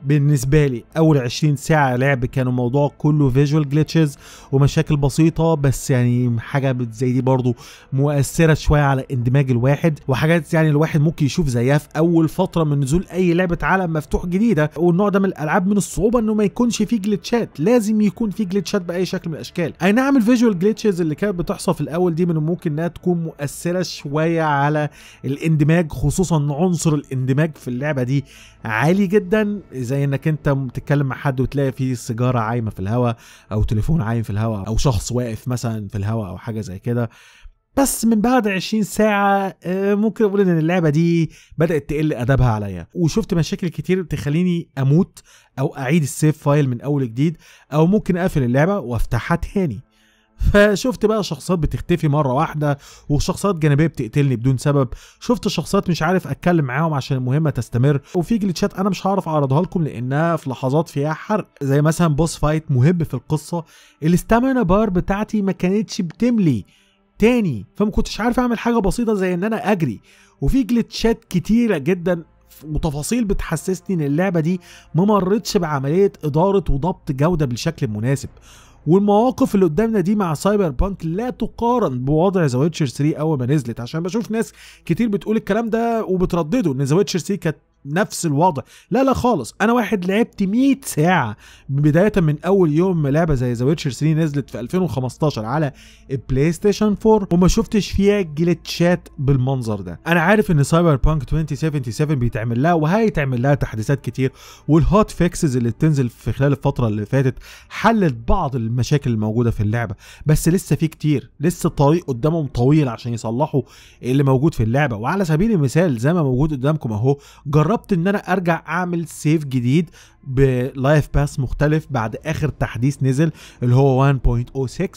بالنسبة لي أول 20 ساعة لعب كانوا الموضوع كله فيجوال جليتشز ومشاكل بسيطة بس يعني حاجة زي دي برضو مؤثرة شوية على اندماج الواحد وحاجات يعني الواحد ممكن يشوف زيها في أول فترة من نزول أي لعبة عالم مفتوح جديدة والنوع ده من الألعاب من الصعوبة إنه ما يكونش فيه جليتشات لازم يكون فيه جليتشات بأي شكل من الأشكال أي نعم الفيجوال جليتشز اللي كانت بتحصل في الأول دي من الممكن إنها تكون مؤثرة شوية على الاندماج خصوصا عنصر الاندماج في اللعبة دي عالي جدا زي انك انت تتكلم مع حد وتلاقي فيه سيجاره عايمه في الهواء او تليفون عايم في الهواء او شخص واقف مثلا في الهواء او حاجه زي كده بس من بعد 20 ساعة آه، ممكن أقول إن اللعبة دي بدأت تقل أدبها عليا وشفت مشاكل كتير تخليني أموت أو أعيد السيف فايل من أول جديد أو ممكن أقفل اللعبة وأفتحها تاني فشفت بقى شخصيات بتختفي مره واحده وشخصيات جانبيه بتقتلني بدون سبب شفت شخصيات مش عارف اتكلم معاهم عشان المهمه تستمر وفي جليتشات انا مش هعرف اعرضها لكم لانها في لحظات فيها حرق زي مثلا بوس فايت مهم في القصه الاستامينا بار بتاعتي ما كانتش بتملي تاني فما كنتش عارف اعمل حاجه بسيطه زي ان انا اجري وفي جليتشات كتيره جدا وتفاصيل بتحسسني ان اللعبه دي ما مرتش بعمليه اداره وضبط جوده بالشكل المناسب والمواقف اللي قدامنا دي مع سايبر بانك لا تقارن بوضع ذا ويتشر 3 اول ما نزلت عشان بشوف ناس كتير بتقول الكلام ده وبتردده ان ذا ويتشر 3 كانت نفس الوضع لا لا خالص انا واحد لعبت 100 ساعه بدايه من اول يوم ما لعبه زي ذا ويتشر 3 نزلت في 2015 على البلاي ستيشن 4 وما شفتش فيها جلتشات بالمنظر ده انا عارف ان سايبر بانك 2077 بيتعمل لها وهيتعمل لها تحديثات كتير والهوت فيكسز اللي بتنزل في خلال الفتره اللي فاتت حلت بعض المشاكل الموجوده في اللعبه بس لسه في كتير لسه الطريق قدامهم طويل عشان يصلحوا اللي موجود في اللعبه وعلى سبيل المثال زي ما موجود قدامكم اهو جرب جربت ان انا ارجع اعمل سيف جديد بلايف باس مختلف بعد اخر تحديث نزل اللي هو 1.06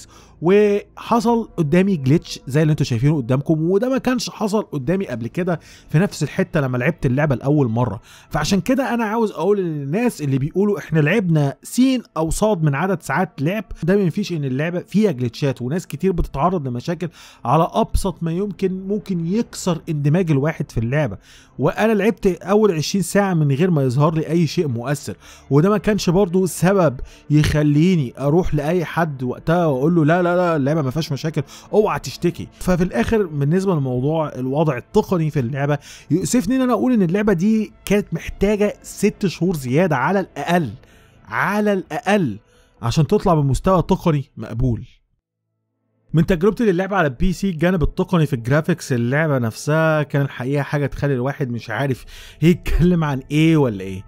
وحصل قدامي جليتش زي اللي انتم شايفينه قدامكم وده ما كانش حصل قدامي قبل كده في نفس الحته لما لعبت اللعبه لاول مره فعشان كده انا عاوز اقول للناس اللي بيقولوا احنا لعبنا سين او صاد من عدد ساعات لعب ده ما ينفيش ان اللعبه فيها جليتشات وناس كتير بتتعرض لمشاكل على ابسط ما يمكن ممكن يكسر اندماج الواحد في اللعبه وانا لعبت اول 20 ساعه من غير ما يظهر لي اي شيء مؤثر وده ما كانش برضو سبب يخليني اروح لاي حد وقتها واقول له لا لا لا اللعبه ما فيهاش مشاكل اوعى تشتكي ففي الاخر بالنسبه لموضوع الوضع التقني في اللعبه يؤسفني ان انا اقول ان اللعبه دي كانت محتاجه ست شهور زياده على الاقل على الاقل عشان تطلع بمستوى تقني مقبول من تجربتي للعبة على البي سي الجانب التقني في الجرافيكس اللعبة نفسها كان الحقيقة حاجة تخلي الواحد مش عارف يتكلم عن ايه ولا ايه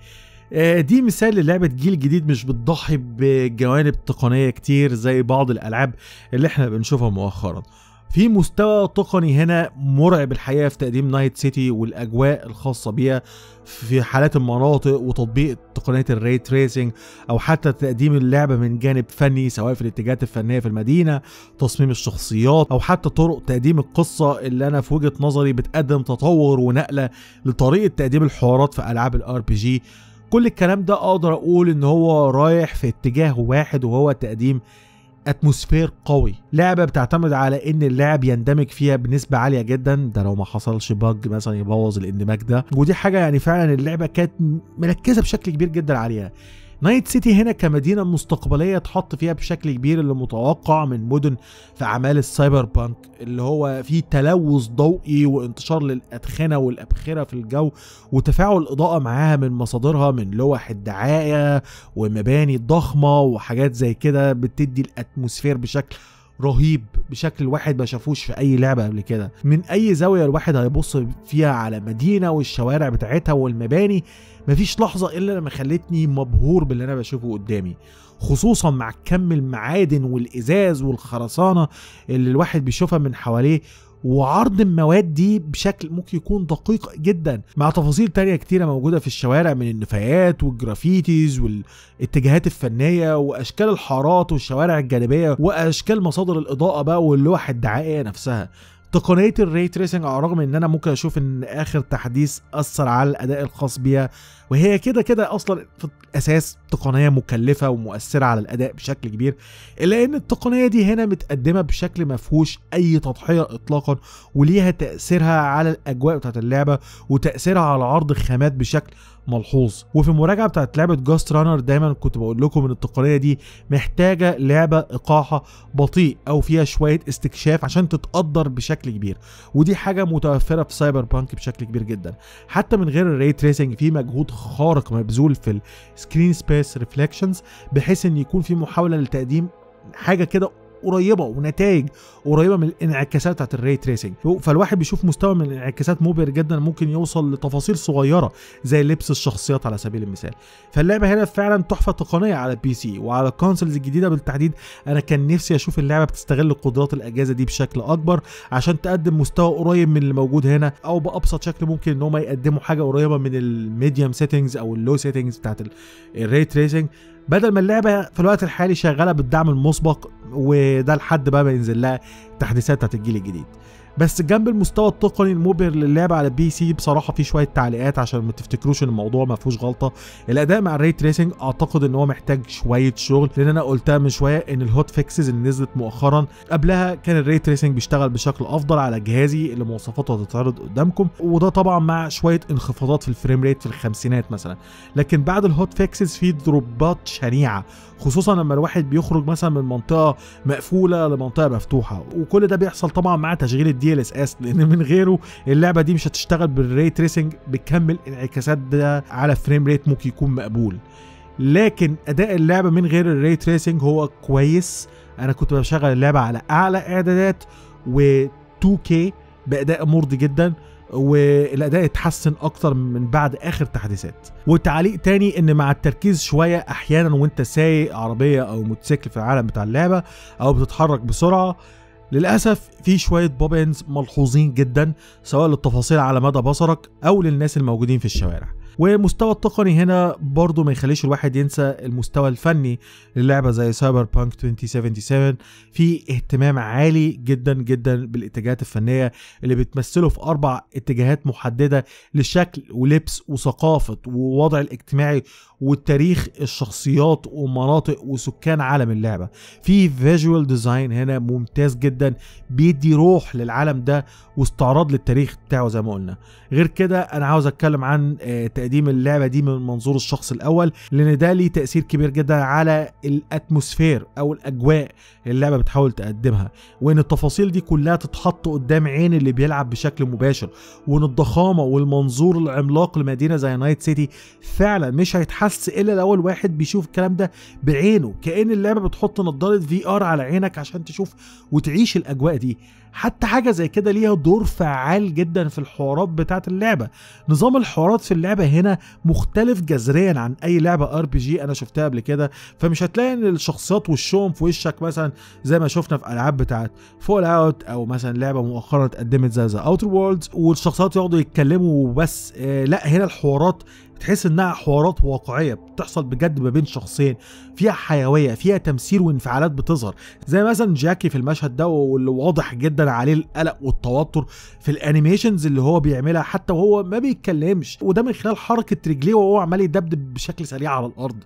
آه، دي مثال للعبة جيل جديد مش بتضحي بجوانب تقنية كتير زي بعض الألعاب اللي احنا بنشوفها مؤخرا في مستوى تقني هنا مرعب الحقيقه في تقديم نايت سيتي والاجواء الخاصه بيها في حالات المناطق وتطبيق تقنيه الري تريسنج او حتى تقديم اللعبه من جانب فني سواء في الاتجاهات الفنيه في المدينه تصميم الشخصيات او حتى طرق تقديم القصه اللي انا في وجهه نظري بتقدم تطور ونقله لطريقه تقديم الحوارات في العاب الار بي جي كل الكلام ده اقدر اقول ان هو رايح في اتجاه واحد وهو تقديم اتموسفير قوي لعبة بتعتمد على ان اللاعب يندمج فيها بنسبة عالية جدا ده لو ما حصلش باج مثلا يبوظ الاندماج ده ودي حاجة يعني فعلا اللعبة كانت مركزة بشكل كبير جدا عليها نايت سيتي هنا كمدينة مستقبلية اتحط فيها بشكل كبير اللي متوقع من مدن في أعمال السايبر بانك اللي هو فيه تلوث ضوئي وانتشار للأدخنة والأبخرة في الجو وتفاعل الإضاءة معاها من مصادرها من لوح الدعاية ومباني ضخمة وحاجات زي كده بتدي الأتموسفير بشكل رهيب بشكل الواحد ما شافوش في اي لعبه قبل كده من اي زاويه الواحد هيبص فيها على مدينه والشوارع بتاعتها والمباني مفيش لحظه الا لما خلتني مبهور باللي انا بشوفه قدامي خصوصا مع كم المعادن والازاز والخرسانه اللي الواحد بيشوفها من حواليه وعرض المواد دي بشكل ممكن يكون دقيق جدا مع تفاصيل تانية كتيرة موجودة في الشوارع من النفايات والجرافيتيز والاتجاهات الفنية وأشكال الحارات والشوارع الجانبية وأشكال مصادر الإضاءة بقى واللوح الدعائية نفسها تقنيه الري تريسنج على الرغم ان انا ممكن اشوف ان اخر تحديث اثر على الاداء الخاص بيها وهي كده كده اصلا في الاساس تقنيه مكلفه ومؤثره على الاداء بشكل كبير الا ان التقنيه دي هنا متقدمه بشكل ما فيهوش اي تضحيه اطلاقا وليها تاثيرها على الاجواء بتاعت اللعبه وتاثيرها على عرض الخامات بشكل ملحوظ وفي المراجعه بتاعت لعبه جاست رانر دايما كنت بقول لكم ان التقنيه دي محتاجه لعبه ايقاعها بطيء او فيها شويه استكشاف عشان تتقدر بشكل كبير ودي حاجه متوفره في سايبر بانك بشكل كبير جدا حتى من غير الري تريسنج في مجهود خارق مبذول في السكرين سبيس ريفليكشنز بحيث ان يكون في محاوله لتقديم حاجه كده قريبه ونتائج قريبه من الانعكاسات بتاعت الري تريسنج فالواحد بيشوف مستوى من الانعكاسات مبهر جدا ممكن يوصل لتفاصيل صغيره زي لبس الشخصيات على سبيل المثال فاللعبه هنا فعلا تحفه تقنيه على البي سي وعلى الكونسولز الجديده بالتحديد انا كان نفسي اشوف اللعبه بتستغل قدرات الاجهزه دي بشكل اكبر عشان تقدم مستوى قريب من اللي موجود هنا او بابسط شكل ممكن ان هم يقدموا حاجه قريبه من الميديم سيتنجز او اللو سيتنجز بتاعت الري تريسنج بدل ما اللعبه في الوقت الحالي شغاله بالدعم المسبق وده لحد بقى ما ينزل لها تحديثات بتاعت الجيل الجديد بس جنب المستوى التقني المبهر للعبه على البي سي بصراحه في شويه تعليقات عشان ما تفتكروش ان الموضوع ما فيهوش غلطه الاداء مع الري تريسنج اعتقد ان هو محتاج شويه شغل لان انا قلتها من شويه ان الهوت فيكسز اللي نزلت مؤخرا قبلها كان الري تريسنج بيشتغل بشكل افضل على جهازي اللي مواصفاته هتتعرض قدامكم وده طبعا مع شويه انخفاضات في الفريم ريت في الخمسينات مثلا لكن بعد الهوت فيكسز في دروبات شنيعه خصوصا لما الواحد بيخرج مثلا من منطقه مقفوله لمنطقه مفتوحه وكل ده بيحصل طبعا مع تشغيل الدي ال اس اس لان من غيره اللعبه دي مش هتشتغل بالري تريسنج بتكمل الانعكاسات ده على فريم ريت ممكن يكون مقبول لكن اداء اللعبه من غير الري تريسنج هو كويس انا كنت بشغل اللعبه على اعلى اعدادات و 2K باداء مرضي جدا والاداء اتحسن اكتر من بعد اخر تحديثات وتعليق تاني ان مع التركيز شويه احيانا وانت سايق عربيه او موتوسيكل في العالم بتاع اللعبه او بتتحرك بسرعه للاسف في شويه بوبينز ملحوظين جدا سواء للتفاصيل على مدى بصرك او للناس الموجودين في الشوارع ومستوى التقني هنا برضه ما يخليش الواحد ينسى المستوى الفني للعبه زي سايبر بانك 2077 في اهتمام عالي جدا جدا بالاتجاهات الفنيه اللي بتمثله في اربع اتجاهات محدده للشكل ولبس وثقافه ووضع الاجتماعي والتاريخ الشخصيات ومناطق وسكان عالم اللعبه في فيجوال ديزاين هنا ممتاز جدا بيدي روح للعالم ده واستعراض للتاريخ بتاعه زي ما قلنا غير كده انا عاوز اتكلم عن آه، تقديم اللعبه دي من منظور الشخص الاول لان ده ليه تاثير كبير جدا على الاتموسفير او الاجواء اللعبه بتحاول تقدمها وان التفاصيل دي كلها تتحط قدام عين اللي بيلعب بشكل مباشر وان الضخامه والمنظور العملاق لمدينه زي نايت سيتي فعلا مش هيتحسن بس الا لو الواحد بيشوف الكلام ده بعينه كان اللعبه بتحط نضاره في ار على عينك عشان تشوف وتعيش الاجواء دي حتى حاجه زي كده ليها دور فعال جدا في الحوارات بتاعه اللعبه نظام الحوارات في اللعبه هنا مختلف جذريا عن اي لعبه ار بي جي انا شفتها قبل كده فمش هتلاقي ان الشخصيات وشهم في وشك مثلا زي ما شفنا في العاب بتاعه فول اوت او مثلا لعبه مؤخرا اتقدمت زي ذا اوتر وورلدز والشخصيات يقعدوا يتكلموا وبس آه لا هنا الحوارات تحس انها حوارات واقعيه بتحصل بجد ما بين شخصين فيها حيويه فيها تمثيل وانفعالات بتظهر زي مثلا جاكي في المشهد ده واللي واضح جدا عليه القلق والتوتر في الانيميشنز اللي هو بيعملها حتى وهو ما بيتكلمش وده من خلال حركه رجليه وهو عمال يدبدب بشكل سريع على الارض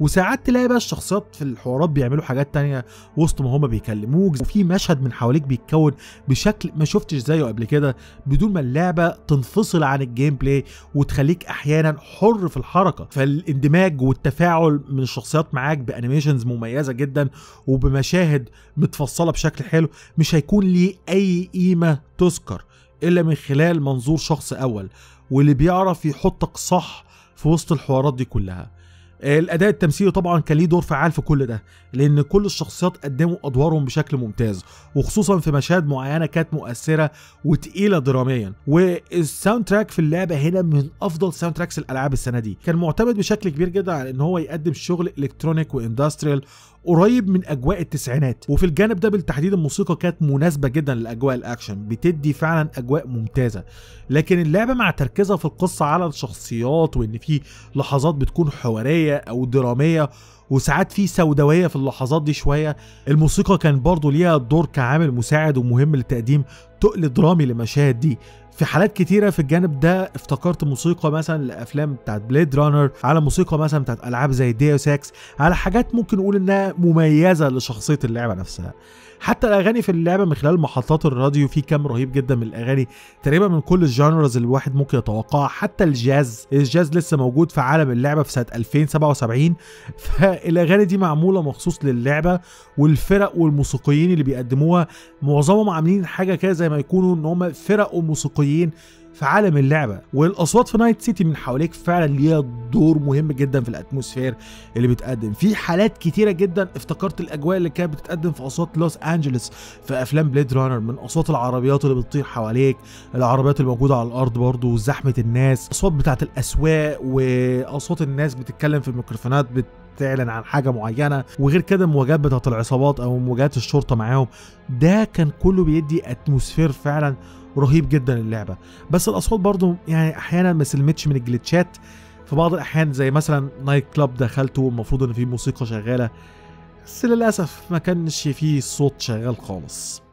وساعات تلاقي بقى الشخصيات في الحوارات بيعملوا حاجات تانية وسط ما هما بيكلموك وفي مشهد من حواليك بيتكون بشكل ما شفتش زيه قبل كده بدون ما اللعبة تنفصل عن الجيم بلاي وتخليك أحيانا حر في الحركة فالاندماج والتفاعل من الشخصيات معاك بأنيميشنز مميزة جدا وبمشاهد متفصلة بشكل حلو مش هيكون ليه أي قيمة تذكر إلا من خلال منظور شخص أول واللي بيعرف يحطك صح في وسط الحوارات دي كلها الاداء التمثيلي طبعا كان ليه دور فعال في كل ده لان كل الشخصيات قدموا ادوارهم بشكل ممتاز وخصوصا في مشاهد معينه كانت مؤثره وتقيله دراميا والساوند تراك في اللعبه هنا من افضل ساوند تراكس الالعاب السنه دي كان معتمد بشكل كبير جدا على ان هو يقدم شغل الكترونيك واندستريال قريب من اجواء التسعينات وفي الجانب ده بالتحديد الموسيقى كانت مناسبه جدا لاجواء الاكشن بتدي فعلا اجواء ممتازه لكن اللعبه مع تركيزها في القصه على الشخصيات وان في لحظات بتكون حواريه او دراميه وساعات في سوداويه في اللحظات دي شويه الموسيقى كان برضو ليها دور كعامل مساعد ومهم لتقديم تقل درامي للمشاهد دي في حالات كتيره في الجانب ده افتكرت موسيقى مثلا لافلام بتاعت بليد رانر على موسيقى مثلا بتاعت العاب زي ديو ساكس على حاجات ممكن نقول انها مميزه لشخصيه اللعبه نفسها حتى الاغاني في اللعبه من خلال محطات الراديو في كم رهيب جدا من الاغاني تقريبا من كل الجانرز اللي الواحد ممكن يتوقعها حتى الجاز الجاز لسه موجود في عالم اللعبه في سنه 2077 <laughs> فالاغاني دي معموله مخصوص للعبه والفرق والموسيقيين اللي بيقدموها معظمهم عاملين حاجه كده زي ما يكونوا ان هم فرق وموسيقيين في عالم اللعبه والاصوات في نايت سيتي من حواليك فعلا ليها دور مهم جدا في الاتموسفير اللي بتقدم في حالات كتيره جدا افتكرت الاجواء اللي كانت بتتقدم في اصوات لوس انجلس في افلام بليد رانر من اصوات العربيات اللي بتطير حواليك العربيات الموجودة على الارض برضه وزحمه الناس اصوات بتاعه الاسواق واصوات الناس بتتكلم في الميكروفونات بت تعلن عن حاجه معينه وغير كده المواجهات بتاعه العصابات او مواجهات الشرطه معاهم ده كان كله بيدي اتموسفير فعلا رهيب جدا اللعبه بس الاصوات برضو يعني احيانا ما سلمتش من الجليتشات في بعض الاحيان زي مثلا نايت كلاب دخلته المفروض ان في موسيقى شغاله بس للاسف ما كانش فيه صوت شغال خالص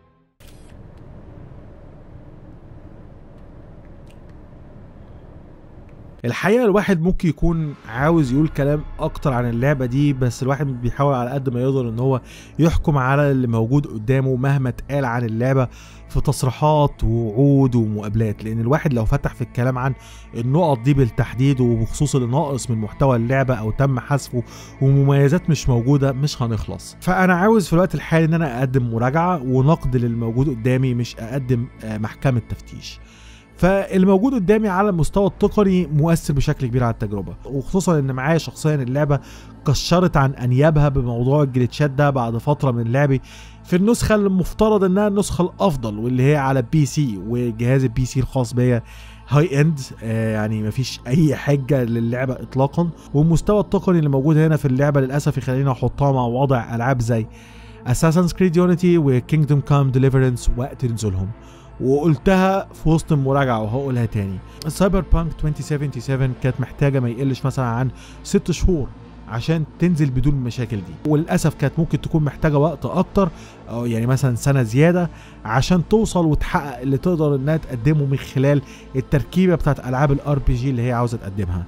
الحقيقه الواحد ممكن يكون عاوز يقول كلام اكتر عن اللعبه دي بس الواحد بيحاول على قد ما يقدر ان هو يحكم على اللي موجود قدامه مهما اتقال عن اللعبه في تصريحات ووعود ومقابلات لان الواحد لو فتح في الكلام عن النقط دي بالتحديد وبخصوص اللي ناقص من محتوى اللعبه او تم حذفه ومميزات مش موجوده مش هنخلص فانا عاوز في الوقت الحالي ان انا اقدم مراجعه ونقد للموجود قدامي مش اقدم آه، محكمه تفتيش فالموجود قدامي على المستوى التقني مؤثر بشكل كبير على التجربه وخصوصا ان معايا شخصيا اللعبه كشرت عن انيابها بموضوع الجليتشات ده بعد فتره من لعبي في النسخه المفترض انها النسخه الافضل واللي هي على بي سي وجهاز البي سي الخاص بيا هاي اند آه، يعني مفيش اي حجه للعبه اطلاقا والمستوى التقني اللي موجود هنا في اللعبه للاسف يخليني احطها مع وضع العاب زي اساسن كريد يونيتي وكينجدوم كام ديليفرنس وقت نزولهم وقلتها في وسط المراجعه وهقولها تاني سايبر بانك 2077 كانت محتاجه ما يقلش مثلا عن ست شهور عشان تنزل بدون المشاكل دي وللاسف كانت ممكن تكون محتاجه وقت اكتر أو يعني مثلا سنه زياده عشان توصل وتحقق اللي تقدر انها تقدمه من خلال التركيبه بتاعت العاب الار بي جي اللي هي عاوزه تقدمها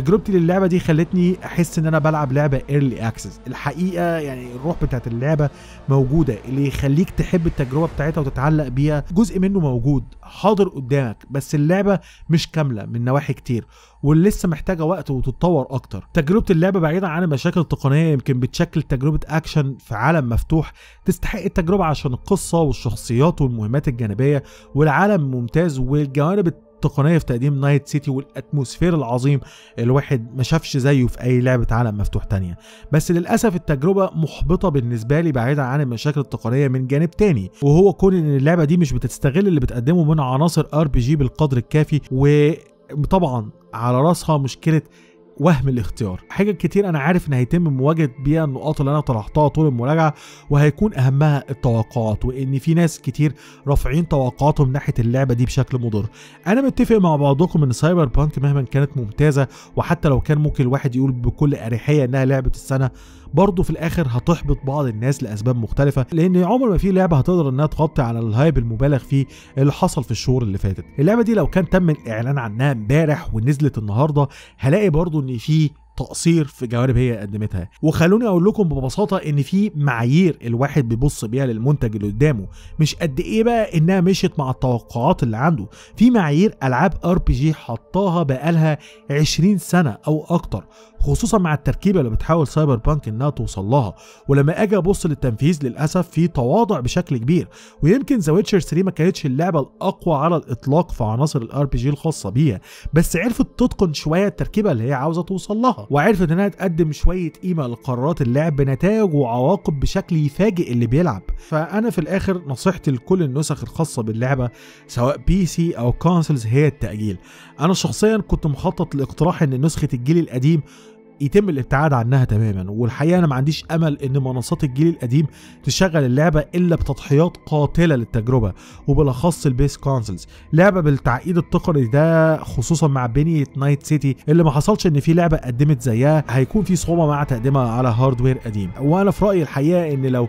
تجربتي للعبه دي خلتني احس ان انا بلعب لعبه ايرلي اكسس الحقيقه يعني الروح بتاعت اللعبه موجوده اللي يخليك تحب التجربه بتاعتها وتتعلق بيها جزء منه موجود حاضر قدامك بس اللعبه مش كامله من نواحي كتير واللي لسه محتاجه وقت وتتطور اكتر تجربه اللعبه بعيدا عن المشاكل التقنيه يمكن بتشكل تجربه اكشن في عالم مفتوح تستحق التجربه عشان القصه والشخصيات والمهمات الجانبيه والعالم ممتاز والجوانب التقنيه في تقديم نايت سيتي والاتموسفير العظيم الواحد ما شافش زيه في اي لعبه عالم مفتوح تانية بس للاسف التجربه محبطه بالنسبه لي بعيدا عن المشاكل التقنيه من جانب تاني وهو كون ان اللعبه دي مش بتستغل اللي بتقدمه من عناصر ار بي جي بالقدر الكافي و طبعا على راسها مشكله وهم الاختيار حاجات كتير انا عارف ان هيتم مواجهه بيها النقاط اللي انا طرحتها طول المراجعه وهيكون اهمها التوقعات وان في ناس كتير رافعين توقعاتهم ناحيه اللعبه دي بشكل مضر انا متفق مع بعضكم ان سايبر بانك مهما كانت ممتازه وحتى لو كان ممكن الواحد يقول بكل اريحيه انها لعبه السنه برضه في الاخر هتحبط بعض الناس لاسباب مختلفه لان عمر ما في لعبه هتقدر انها تغطي على الهايب المبالغ فيه اللي حصل في الشهور اللي فاتت اللعبه دي لو كان تم الاعلان عنها امبارح ونزلت النهارده هلاقي برضه ان في تقصير في جوانب هي قدمتها وخلوني اقول لكم ببساطه ان في معايير الواحد بيبص بيها للمنتج اللي قدامه مش قد ايه بقى انها مشيت مع التوقعات اللي عنده في معايير العاب ار بي جي حطاها بقالها 20 سنه او اكتر خصوصا مع التركيبه اللي بتحاول سايبر بانك انها توصل لها ولما اجي ابص للتنفيذ للاسف في تواضع بشكل كبير ويمكن ذا ويتشر 3 ما كانتش اللعبه الاقوى على الاطلاق في عناصر الار بي جي الخاصه بيها بس عرفت تتقن شويه التركيبه اللي هي عاوزه توصل لها وعرفت انها تقدم شويه قيمه لقرارات اللعب بنتائج وعواقب بشكل يفاجئ اللي بيلعب فانا في الاخر نصيحتي لكل النسخ الخاصه باللعبه سواء بي سي او كونسلز هي التاجيل انا شخصيا كنت مخطط لاقتراح ان نسخه الجيل القديم يتم الابتعاد عنها تماما والحقيقه انا ما عنديش امل ان منصات الجيل القديم تشغل اللعبه الا بتضحيات قاتله للتجربه وبالاخص البيس كونسلز لعبه بالتعقيد التقني ده خصوصا مع بنيه نايت سيتي اللي ما حصلش ان في لعبه قدمت زيها هيكون في صعوبه مع تقديمها على هاردوير قديم وانا في رايي الحقيقه ان لو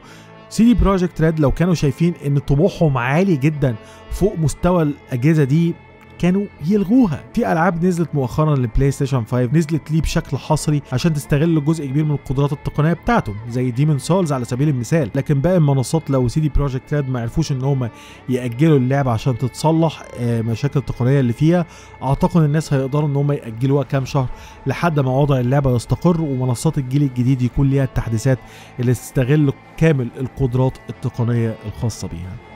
سيدي بروجكت ريد لو كانوا شايفين ان طموحهم عالي جدا فوق مستوى الاجهزه دي كانوا يلغوها في العاب نزلت مؤخرا للبلاي ستيشن 5 نزلت ليه بشكل حصري عشان تستغل جزء كبير من القدرات التقنيه بتاعته زي ديمون سولز على سبيل المثال لكن باقي المنصات لو سيدي بروجكت ريد ما عرفوش ان هم ياجلوا اللعبه عشان تتصلح آه، مشاكل التقنيه اللي فيها اعتقد الناس هيقدروا ان هم ياجلوها كام شهر لحد ما وضع اللعبه يستقر ومنصات الجيل الجديد يكون ليها التحديثات اللي تستغل كامل القدرات التقنيه الخاصه بيها